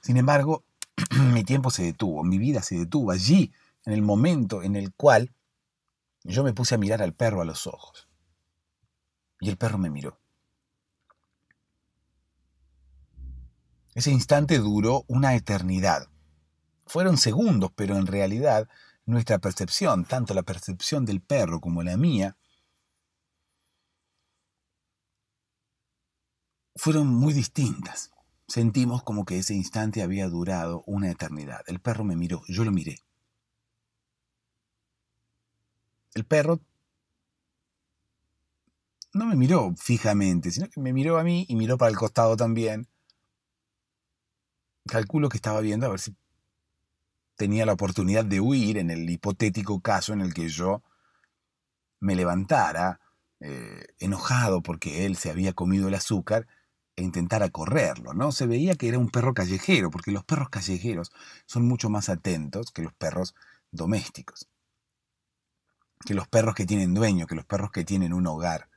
Sin embargo, mi tiempo se detuvo, mi vida se detuvo allí, en el momento en el cual yo me puse a mirar al perro a los ojos. Y el perro me miró. Ese instante duró una eternidad. Fueron segundos, pero en realidad nuestra percepción, tanto la percepción del perro como la mía, fueron muy distintas. Sentimos como que ese instante había durado una eternidad. El perro me miró, yo lo miré. El perro no me miró fijamente, sino que me miró a mí y miró para el costado también. Calculo que estaba viendo a ver si tenía la oportunidad de huir en el hipotético caso en el que yo me levantara eh, enojado porque él se había comido el azúcar e intentara correrlo, ¿no? Se veía que era un perro callejero, porque los perros callejeros son mucho más atentos que los perros domésticos, que los perros que tienen dueño, que los perros que tienen un hogar.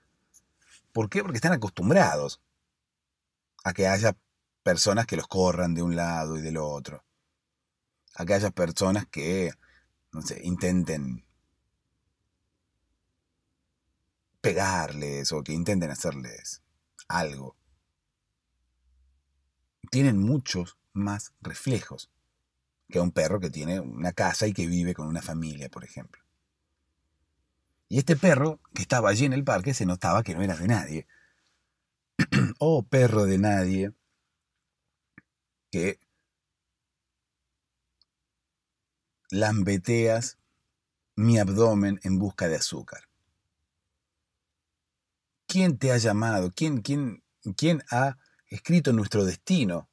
¿Por qué? Porque están acostumbrados a que haya personas que los corran de un lado y del otro, a que haya personas que, no sé, intenten pegarles o que intenten hacerles algo tienen muchos más reflejos que un perro que tiene una casa y que vive con una familia, por ejemplo. Y este perro, que estaba allí en el parque, se notaba que no era de nadie. oh, perro de nadie, que lambeteas mi abdomen en busca de azúcar. ¿Quién te ha llamado? ¿Quién, quién, quién ha escrito nuestro destino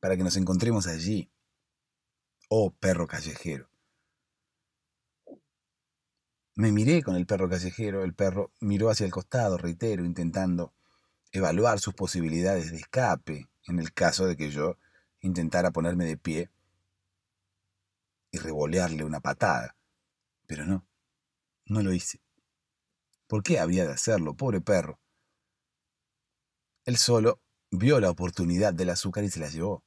para que nos encontremos allí. Oh perro callejero. Me miré con el perro callejero, el perro miró hacia el costado, reitero, intentando evaluar sus posibilidades de escape en el caso de que yo intentara ponerme de pie y revolearle una patada. Pero no, no lo hice. ¿Por qué había de hacerlo, pobre perro? Él solo vio la oportunidad del azúcar y se la llevó.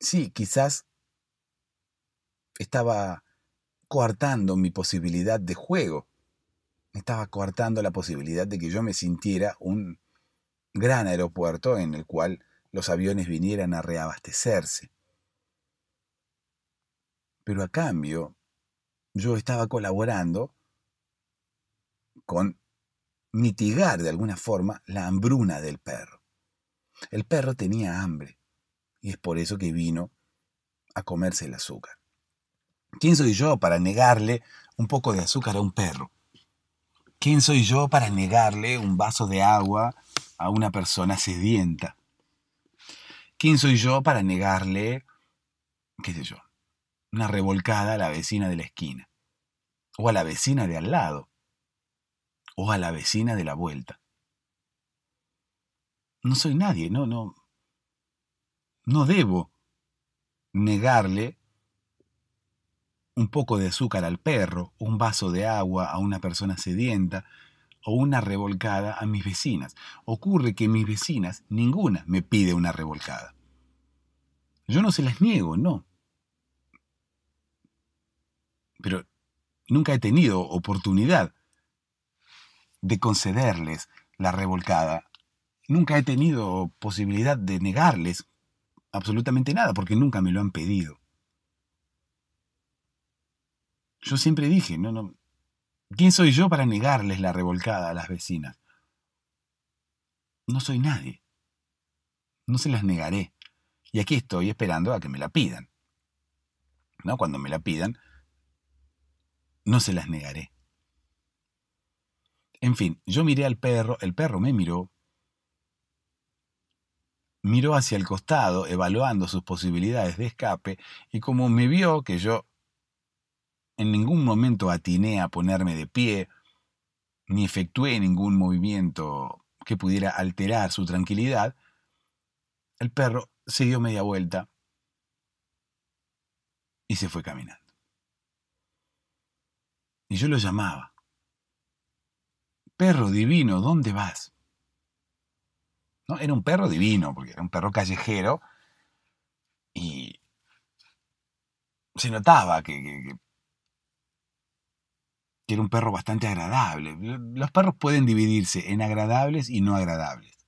Sí, quizás estaba coartando mi posibilidad de juego. Estaba coartando la posibilidad de que yo me sintiera un gran aeropuerto en el cual los aviones vinieran a reabastecerse. Pero a cambio, yo estaba colaborando con mitigar de alguna forma la hambruna del perro. El perro tenía hambre y es por eso que vino a comerse el azúcar. ¿Quién soy yo para negarle un poco de azúcar a un perro? ¿Quién soy yo para negarle un vaso de agua a una persona sedienta? ¿Quién soy yo para negarle, qué sé yo, una revolcada a la vecina de la esquina? O a la vecina de al lado o a la vecina de la vuelta. No soy nadie, no, no. No debo negarle un poco de azúcar al perro, un vaso de agua a una persona sedienta o una revolcada a mis vecinas. Ocurre que mis vecinas, ninguna me pide una revolcada. Yo no se las niego, no. Pero nunca he tenido oportunidad de concederles la revolcada. Nunca he tenido posibilidad de negarles absolutamente nada porque nunca me lo han pedido. Yo siempre dije, no, no, ¿quién soy yo para negarles la revolcada a las vecinas? No soy nadie. No se las negaré. Y aquí estoy esperando a que me la pidan. ¿No? Cuando me la pidan, no se las negaré. En fin, yo miré al perro, el perro me miró, miró hacia el costado, evaluando sus posibilidades de escape, y como me vio que yo en ningún momento atiné a ponerme de pie, ni efectué ningún movimiento que pudiera alterar su tranquilidad, el perro se dio media vuelta y se fue caminando. Y yo lo llamaba perro divino, ¿dónde vas? ¿No? Era un perro divino, porque era un perro callejero y se notaba que, que era un perro bastante agradable. Los perros pueden dividirse en agradables y no agradables.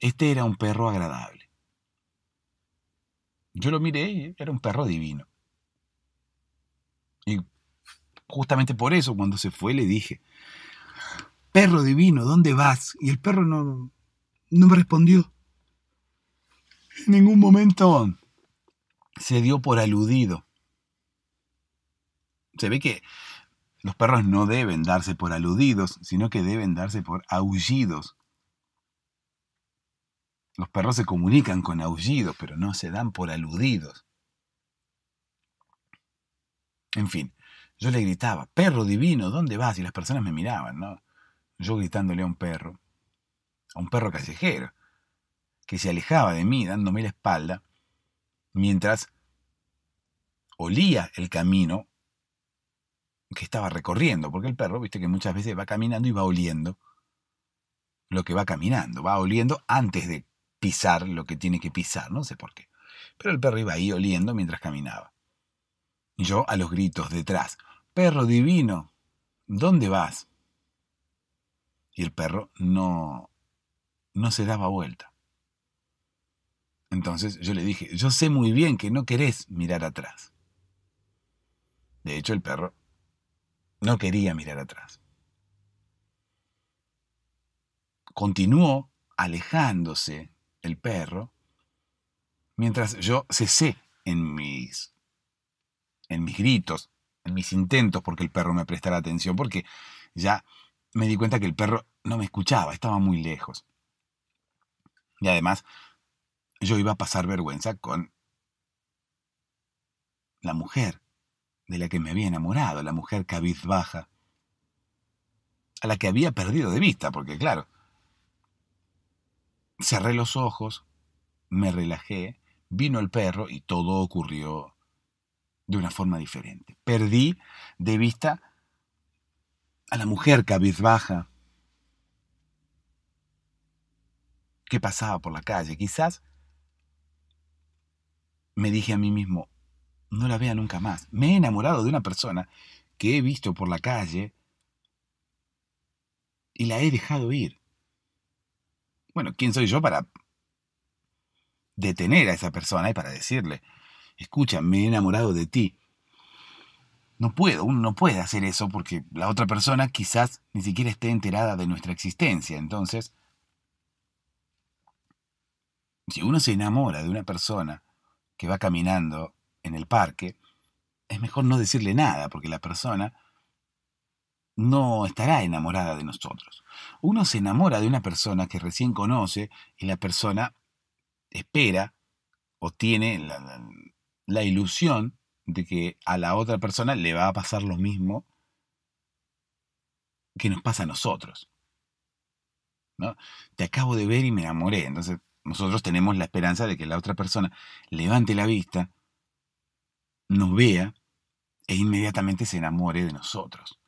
Este era un perro agradable. Yo lo miré y era un perro divino. Y justamente por eso, cuando se fue, le dije, perro divino, ¿dónde vas? Y el perro no, no me respondió. En ningún momento se dio por aludido. Se ve que los perros no deben darse por aludidos, sino que deben darse por aullidos. Los perros se comunican con aullidos, pero no se dan por aludidos. En fin, yo le gritaba, perro divino, ¿dónde vas? Y las personas me miraban, ¿no? yo gritándole a un perro, a un perro callejero, que se alejaba de mí dándome la espalda, mientras olía el camino que estaba recorriendo, porque el perro, viste que muchas veces va caminando y va oliendo lo que va caminando, va oliendo antes de pisar lo que tiene que pisar, no sé por qué. Pero el perro iba ahí oliendo mientras caminaba. Yo a los gritos detrás, perro divino, ¿dónde vas? y el perro no, no se daba vuelta. Entonces yo le dije, yo sé muy bien que no querés mirar atrás. De hecho, el perro no quería mirar atrás. Continuó alejándose el perro mientras yo cesé en mis, en mis gritos, en mis intentos porque el perro me prestara atención, porque ya me di cuenta que el perro no me escuchaba, estaba muy lejos. Y además, yo iba a pasar vergüenza con la mujer de la que me había enamorado, la mujer cabizbaja, a la que había perdido de vista, porque claro, cerré los ojos, me relajé, vino el perro y todo ocurrió de una forma diferente. Perdí de vista a la mujer cabizbaja que pasaba por la calle. Quizás me dije a mí mismo, no la vea nunca más. Me he enamorado de una persona que he visto por la calle y la he dejado ir. Bueno, ¿quién soy yo para detener a esa persona y para decirle, escucha, me he enamorado de ti? No puedo, uno no puede hacer eso porque la otra persona quizás ni siquiera esté enterada de nuestra existencia. Entonces, si uno se enamora de una persona que va caminando en el parque, es mejor no decirle nada porque la persona no estará enamorada de nosotros. Uno se enamora de una persona que recién conoce y la persona espera o tiene la, ilusión de que a la otra persona le va a pasar lo mismo que nos pasa a nosotros. ¿no? Te acabo de ver y me enamoré. Entonces nosotros tenemos la esperanza de que la otra persona levante la vista, nos vea e inmediatamente se enamore de nosotros.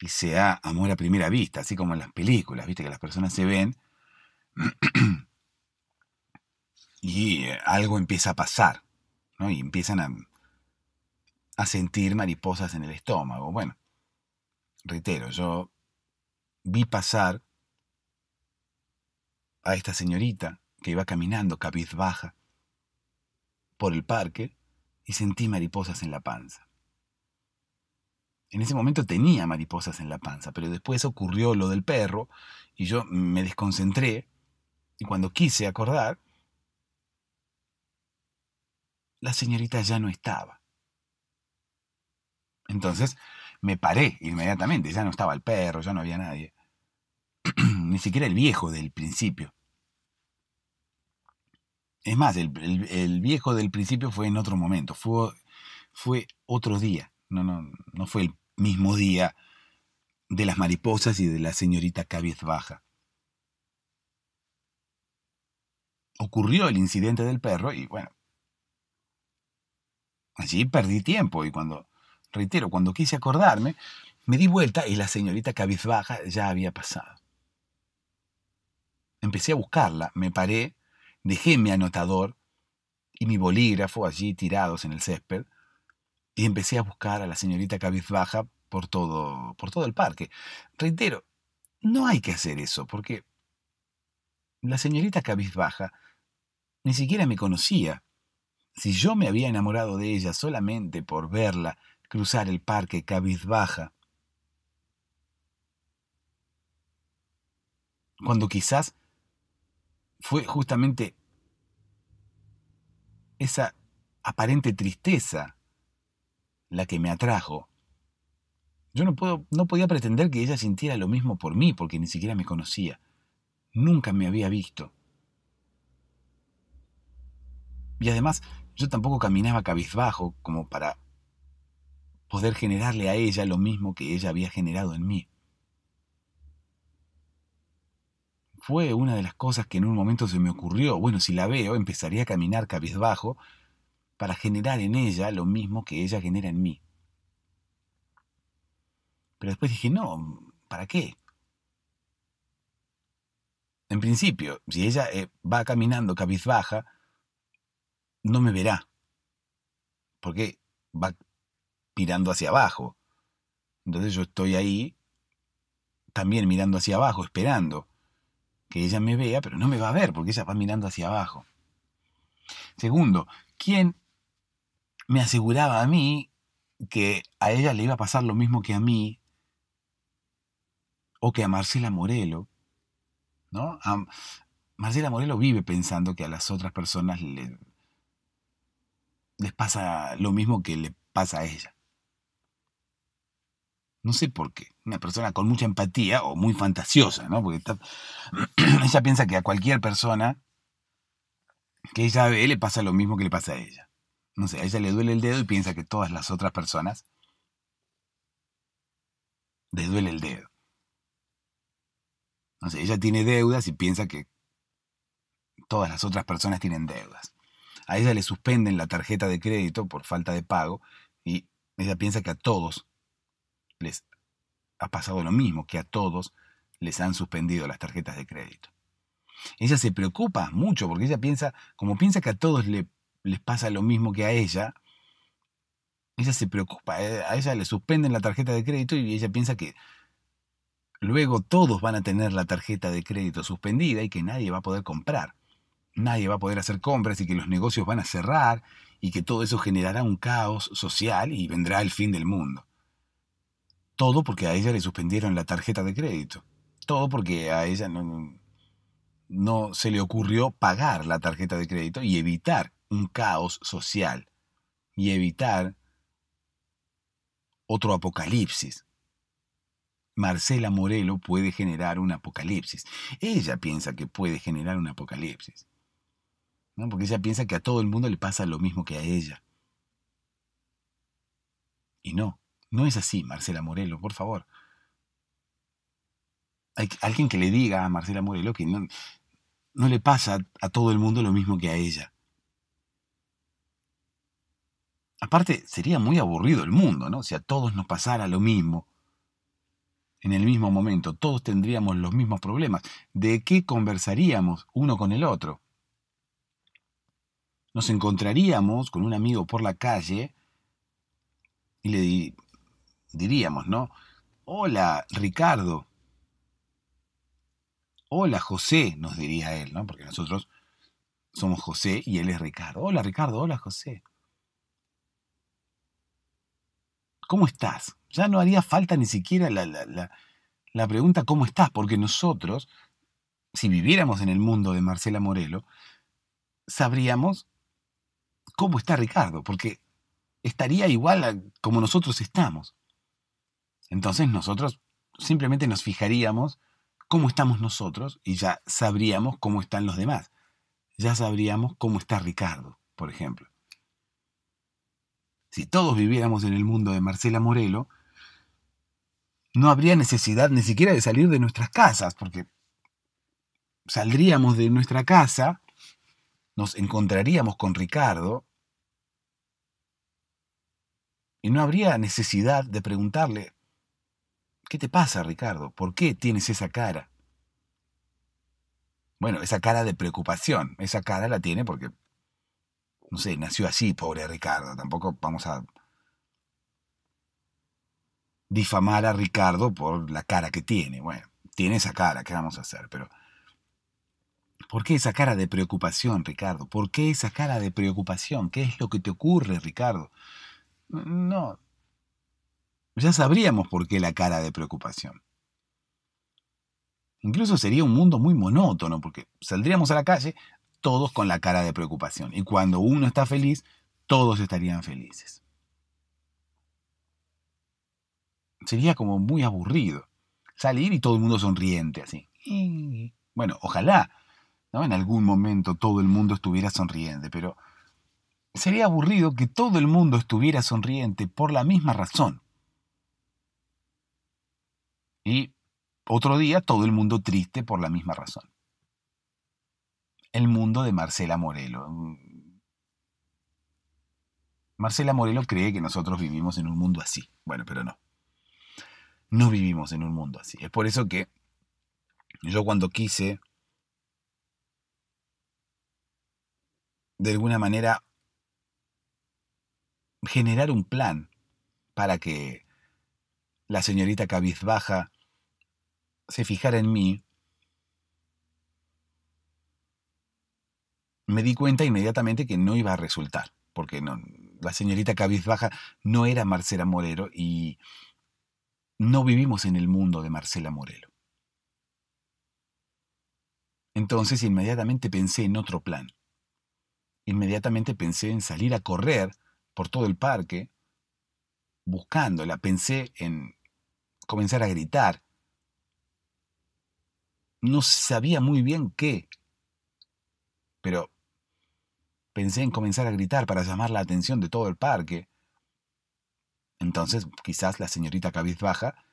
Y sea amor a primera vista, así como en las películas, viste que las personas se ven y algo empieza a pasar, ¿no? Y empiezan a, a sentir mariposas en el estómago. Bueno, reitero, yo vi pasar a esta señorita que iba caminando cabizbaja por el parque y sentí mariposas en la panza. En ese momento tenía mariposas en la panza, pero después ocurrió lo del perro y yo me desconcentré y cuando quise acordar, la señorita ya no estaba. Entonces me paré inmediatamente, ya no estaba el perro, ya no había nadie, ni siquiera el viejo del principio. Es más, el, viejo del principio fue en otro momento, fue, fue otro día, no, no, no fue el mismo día de las mariposas y de la señorita Baja. Ocurrió el incidente del perro y bueno, allí perdí tiempo y cuando Reitero, cuando quise acordarme, me di vuelta y la señorita cabizbaja ya había pasado. Empecé a buscarla, me paré, dejé mi anotador y mi bolígrafo allí tirados en el césped y empecé a buscar a la señorita cabizbaja por todo, por todo el parque. Reitero, no hay que hacer eso porque la señorita cabizbaja ni siquiera me conocía. Si yo me había enamorado de ella solamente por verla cruzar el parque cabizbaja. Cuando quizás fue justamente esa aparente tristeza la que me atrajo. Yo no, puedo, no podía pretender que ella sintiera lo mismo por mí, porque ni siquiera me conocía. Nunca me había visto. Y además, yo tampoco caminaba cabizbajo como para poder generarle a ella lo mismo que ella había generado en mí. Fue una de las cosas que en un momento se me ocurrió, bueno, si la veo, empezaría a caminar cabizbajo para generar en ella lo mismo que ella genera en mí. Pero después dije, no, ¿para qué? En principio, si ella eh, va caminando cabizbaja, no me verá, porque va mirando hacia abajo. Entonces yo estoy ahí también mirando hacia abajo, esperando que ella me vea, pero no me va a ver porque ella va mirando hacia abajo. Segundo, ¿quién me aseguraba a mí que a ella le iba a pasar lo mismo que a mí o que a Marcela Morelo? ¿No? Marcela Morelo vive pensando que a las otras personas les pasa lo mismo que le pasa a ella no sé por qué, una persona con mucha empatía o muy fantasiosa, ¿no? Porque está, ella piensa que a cualquier persona que ella ve le pasa lo mismo que le pasa a ella. No sé, a ella le duele el dedo y piensa que todas las otras personas le duele el dedo. No sé, ella tiene deudas y piensa que todas las otras personas tienen deudas. A ella le suspenden la tarjeta de crédito por falta de pago y ella piensa que a todos les ha pasado lo mismo, que a todos les han suspendido las tarjetas de crédito. Ella se preocupa mucho porque ella piensa, como piensa que a todos les pasa lo mismo que a ella, ella se preocupa, eh, a ella le suspenden la tarjeta de crédito y ella piensa que luego todos van a tener la tarjeta de crédito suspendida y que nadie va a poder comprar, nadie va a poder hacer compras y que los negocios van a cerrar y que todo eso generará un caos social y vendrá el fin del mundo. Todo porque a ella le suspendieron la tarjeta de crédito. Todo porque a ella no, se le ocurrió pagar la tarjeta de crédito y evitar un caos social y evitar otro apocalipsis. Marcela Morelo puede generar un apocalipsis. Ella piensa que puede generar un apocalipsis. Porque ella piensa que a todo el mundo le pasa lo mismo que a ella. Y no. No es así, Marcela Morelo, por favor. Hay alguien que le diga a Marcela Morelo que no, le pasa a todo el mundo lo mismo que a ella. Aparte, sería muy aburrido el mundo, ¿no? Si a todos nos pasara lo mismo, en el mismo momento, todos tendríamos los mismos problemas. ¿De qué conversaríamos uno con el otro? Nos encontraríamos con un amigo por la calle y le diríamos, ¿no? Hola, Ricardo. Hola, José, nos diría él, ¿no? Porque nosotros somos José y él es Ricardo. Hola, Ricardo, hola, José. ¿Cómo estás? Ya no haría falta ni siquiera la, la, la, la pregunta ¿cómo estás? Porque nosotros, si viviéramos en el mundo de Marcela Morelo, sabríamos cómo está Ricardo, porque estaría igual como nosotros estamos. Entonces nosotros simplemente nos fijaríamos cómo estamos nosotros y ya sabríamos cómo están los demás. Ya sabríamos cómo está Ricardo, por ejemplo. Si todos viviéramos en el mundo de Marcela Morelo, no habría necesidad ni siquiera de salir de nuestras casas, porque saldríamos de nuestra casa, nos encontraríamos con Ricardo y no habría necesidad de preguntarle, ¿Qué te pasa, Ricardo? ¿Por qué tienes esa cara? Bueno, esa cara de preocupación, esa cara la tiene porque, no sé, nació así, pobre Ricardo. Tampoco vamos a difamar a Ricardo por la cara que tiene. Bueno, tiene esa cara, ¿qué vamos a hacer? Pero, ¿por qué esa cara de preocupación, Ricardo? ¿Por qué esa cara de preocupación? ¿Qué es lo que te ocurre, Ricardo? No, pues ya sabríamos por qué la cara de preocupación. Incluso sería un mundo muy monótono, porque saldríamos a la calle todos con la cara de preocupación, y cuando uno está feliz, todos estarían felices. Sería como muy aburrido salir y todo el mundo sonriente así. Bueno, ojalá en algún momento todo el mundo estuviera sonriente, pero sería aburrido que todo el mundo estuviera sonriente por la misma razón, y otro día todo el mundo triste por la misma razón. El mundo de Marcela Morelo. Mm. Marcela Morelo cree que nosotros vivimos en un mundo así. Bueno, pero no. No vivimos en un mundo así. Es por eso que yo cuando quise, de alguna manera, generar un plan para que la señorita cabizbaja se fijara en mí, me di cuenta inmediatamente que no iba a resultar, porque la señorita cabizbaja no era Marcela Morero y no vivimos en el mundo de Marcela Morelo. Entonces inmediatamente pensé en otro plan. Inmediatamente pensé en salir a correr por todo el parque buscándola. Pensé en comenzar a gritar, no sabía muy bien qué, pero pensé en comenzar a gritar para llamar la atención de todo el parque. Entonces, quizás la señorita cabizbaja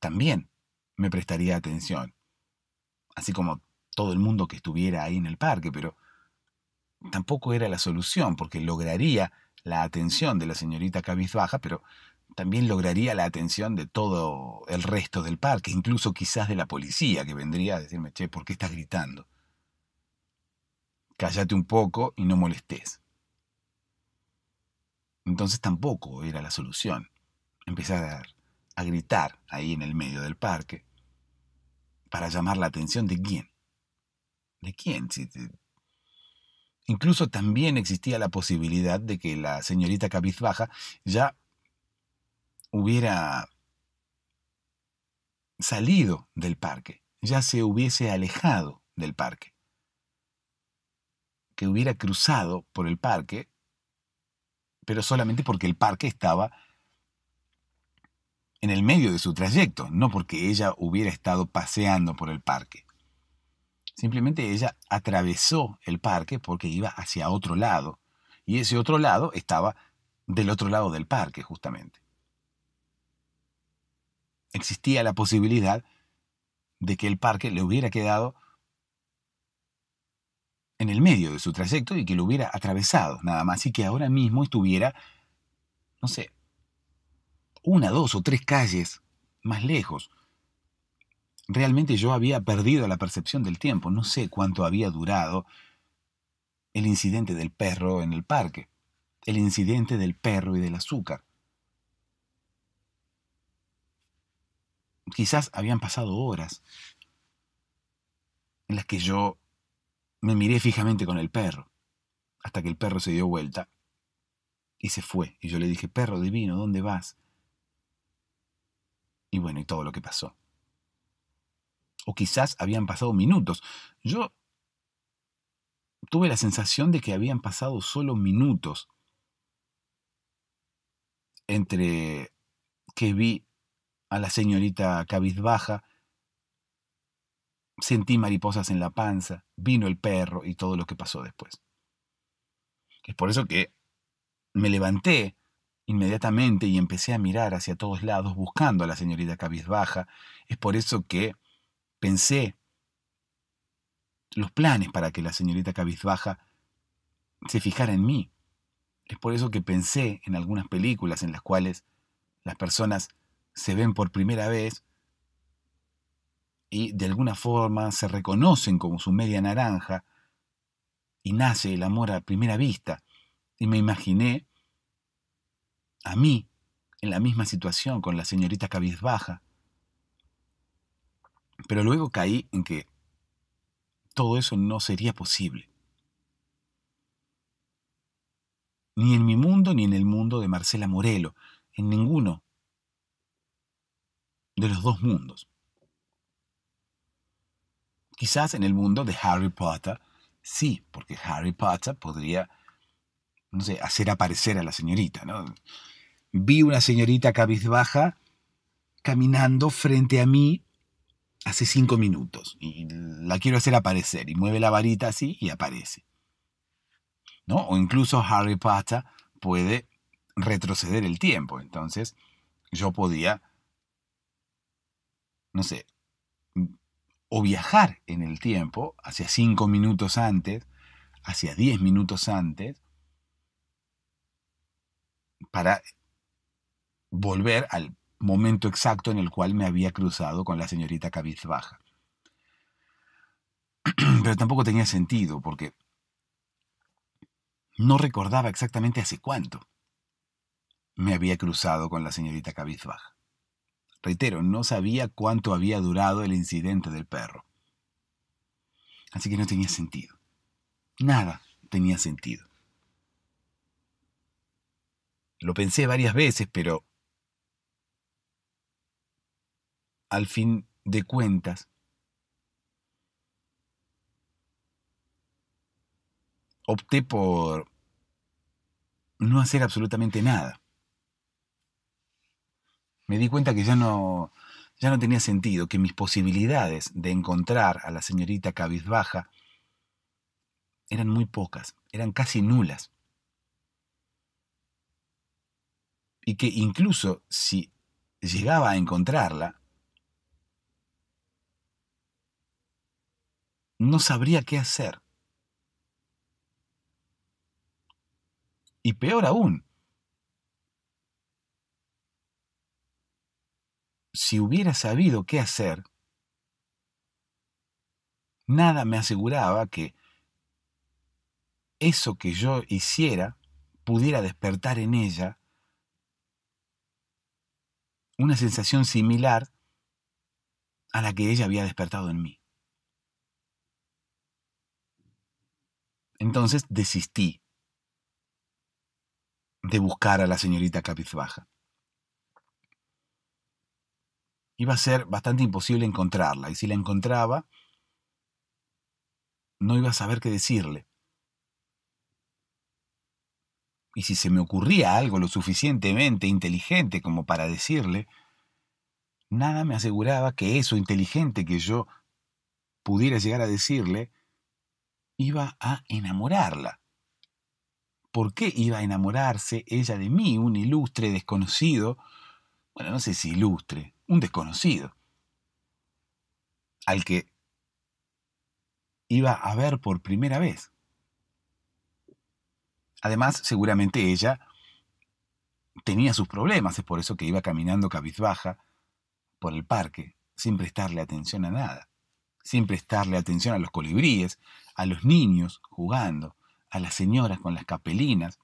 también me prestaría atención, así como todo el mundo que estuviera ahí en el parque, pero tampoco era la solución, porque lograría la atención de la señorita cabizbaja, pero también lograría la atención de todo el resto del parque, incluso quizás de la policía que vendría a decirme, che, ¿por qué estás gritando? Cállate un poco y no molestes. Entonces tampoco era la solución. Empezar a gritar ahí en el medio del parque para llamar la atención de quién. ¿De quién? Incluso también existía la posibilidad de que la señorita cabizbaja ya hubiera salido del parque, ya se hubiese alejado del parque, que hubiera cruzado por el parque, pero solamente porque el parque estaba en el medio de su trayecto, no porque ella hubiera estado paseando por el parque. Simplemente ella atravesó el parque porque iba hacia otro lado, y ese otro lado estaba del otro lado del parque, justamente existía la posibilidad de que el parque le hubiera quedado en el medio de su trayecto y que lo hubiera atravesado nada más y que ahora mismo estuviera, no sé, una, dos o tres calles más lejos. Realmente yo había perdido la percepción del tiempo, no sé cuánto había durado el incidente del perro en el parque, el incidente del perro y del azúcar. quizás habían pasado horas en las que yo me miré fijamente con el perro, hasta que el perro se dio vuelta y se fue. Y yo le dije, perro divino, ¿dónde vas? Y bueno, y todo lo que pasó. O quizás habían pasado minutos. Yo tuve la sensación de que habían pasado solo minutos entre que vi a la señorita cabizbaja. Sentí mariposas en la panza, vino el perro y todo lo que pasó después. Es por eso que me levanté inmediatamente y empecé a mirar hacia todos lados buscando a la señorita cabizbaja. Es por eso que pensé los planes para que la señorita cabizbaja se fijara en mí. Es por eso que pensé en algunas películas en las cuales las personas se ven por primera vez y de alguna forma se reconocen como su media naranja y nace el amor a primera vista. Y me imaginé a mí en la misma situación con la señorita cabizbaja. Pero luego caí en que todo eso no sería posible. Ni en mi mundo ni en el mundo de Marcela Morelo, en ninguno de los dos mundos. Quizás en el mundo de Harry Potter, sí, porque Harry Potter podría, no sé, hacer aparecer a la señorita, ¿no? Vi una señorita cabizbaja caminando frente a mí hace cinco minutos y la quiero hacer aparecer y mueve la varita así y aparece. ¿No? O incluso Harry Potter puede retroceder el tiempo, entonces yo podía no sé, o viajar en el tiempo hacia cinco minutos antes, hacia diez minutos antes, para volver al momento exacto en el cual me había cruzado con la señorita Cabizbaja. Pero tampoco tenía sentido porque no recordaba exactamente hace cuánto me había cruzado con la señorita Cabizbaja. Reitero, no sabía cuánto había durado el incidente del perro. Así que no tenía sentido. Nada tenía sentido. Lo pensé varias veces, pero al fin de cuentas, opté por no hacer absolutamente nada. Me di cuenta que ya no, ya no tenía sentido, que mis posibilidades de encontrar a la señorita cabizbaja eran muy pocas, eran casi nulas. Y que incluso si llegaba a encontrarla, no sabría qué hacer. Y peor aún, si hubiera sabido qué hacer, nada me aseguraba que eso que yo hiciera pudiera despertar en ella una sensación similar a la que ella había despertado en mí. Entonces desistí de buscar a la señorita Capizbaja iba a ser bastante imposible encontrarla, y si la encontraba, no iba a saber qué decirle. Y si se me ocurría algo lo suficientemente inteligente como para decirle, nada me aseguraba que eso inteligente que yo pudiera llegar a decirle iba a enamorarla. ¿Por qué iba a enamorarse ella de mí, un ilustre desconocido? Bueno, no sé si ilustre, un desconocido, al que iba a ver por primera vez. Además, seguramente ella tenía sus problemas, es por eso que iba caminando cabizbaja por el parque, sin prestarle atención a nada, sin prestarle atención a los colibríes, a los niños jugando, a las señoras con las capelinas,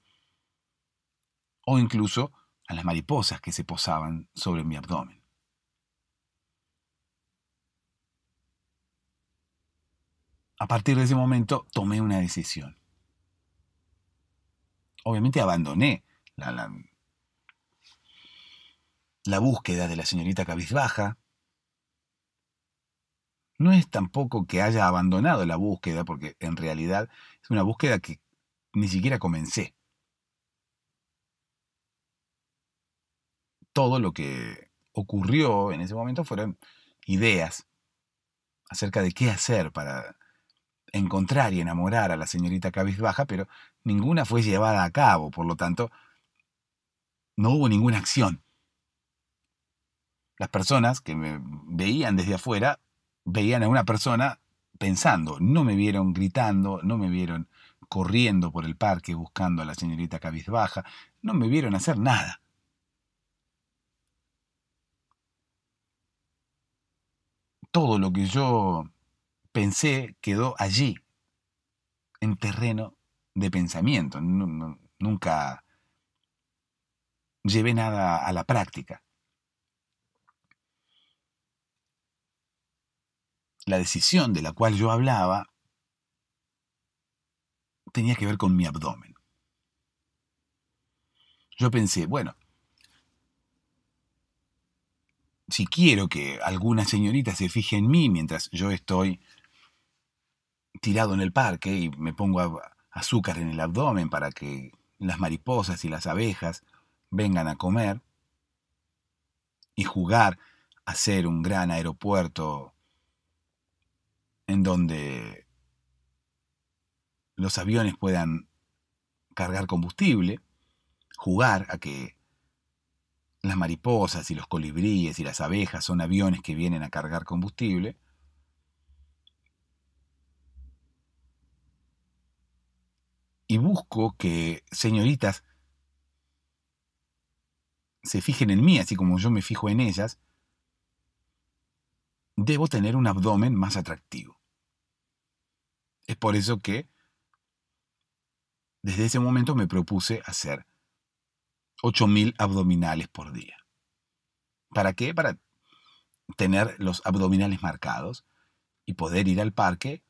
o incluso a las mariposas que se posaban sobre mi abdomen. a partir de ese momento tomé una decisión. Obviamente abandoné la, la, búsqueda de la señorita cabizbaja. No es tampoco que haya abandonado la búsqueda, porque en realidad es una búsqueda que ni siquiera comencé. Todo lo que ocurrió en ese momento fueron ideas acerca de qué hacer para encontrar y enamorar a la señorita cabizbaja, pero ninguna fue llevada a cabo, por lo tanto, no hubo ninguna acción. Las personas que me veían desde afuera veían a una persona pensando, no me vieron gritando, no me vieron corriendo por el parque buscando a la señorita cabizbaja, no me vieron hacer nada. Todo lo que yo pensé quedó allí, en terreno de pensamiento. nunca llevé nada a la práctica. La decisión de la cual yo hablaba tenía que ver con mi abdomen. Yo pensé, bueno, si quiero que alguna señorita se fije en mí mientras yo estoy tirado en el parque y me pongo azúcar en el abdomen para que las mariposas y las abejas vengan a comer y jugar a ser un gran aeropuerto en donde los aviones puedan cargar combustible, jugar a que las mariposas y los colibríes y las abejas son aviones que vienen a cargar combustible, y busco que señoritas se fijen en mí, así como yo me fijo en ellas, debo tener un abdomen más atractivo. Es por eso que desde ese momento me propuse hacer 8.000 abdominales por día. ¿Para qué? Para tener los abdominales marcados y poder ir al parque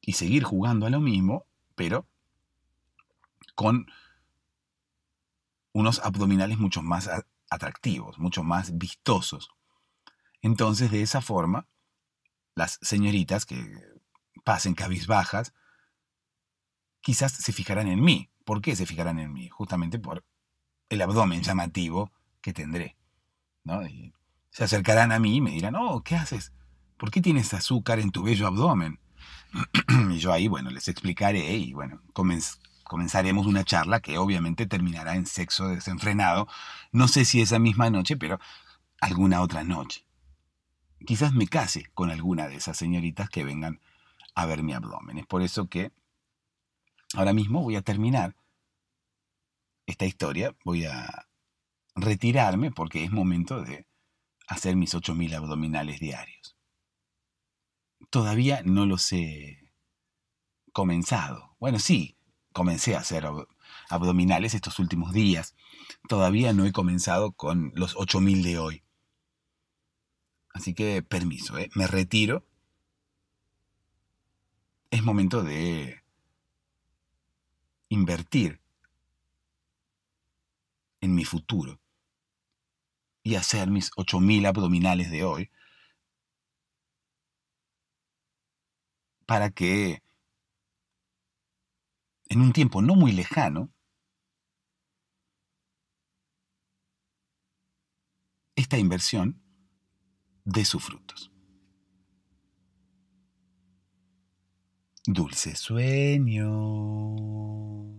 y seguir jugando a lo mismo pero con unos abdominales mucho más atractivos, mucho más vistosos. Entonces, de esa forma, las señoritas que pasen cabizbajas, quizás se fijarán en mí. ¿Por qué se fijarán en mí? Justamente por el abdomen llamativo que tendré. se acercarán a mí y me dirán, oh, ¿qué haces? ¿Por qué tienes azúcar en tu bello abdomen? y yo ahí, bueno, les explicaré y bueno, comenzaremos una charla que obviamente terminará en sexo desenfrenado. No sé si esa misma noche, pero alguna otra noche. Quizás me case con alguna de esas señoritas que vengan a ver mi abdomen. Es por eso que ahora mismo voy a terminar esta historia. Voy a retirarme porque es momento de hacer mis 8.000 abdominales diarios todavía no los he comenzado. Bueno, sí, comencé a hacer abdominales estos últimos días. Todavía no he comenzado con los 8000 de hoy. Así que permiso, ¿eh? me retiro. Es momento de invertir en mi futuro y hacer mis 8000 abdominales de hoy para que en un tiempo no muy lejano, esta inversión dé sus frutos. Dulce sueño.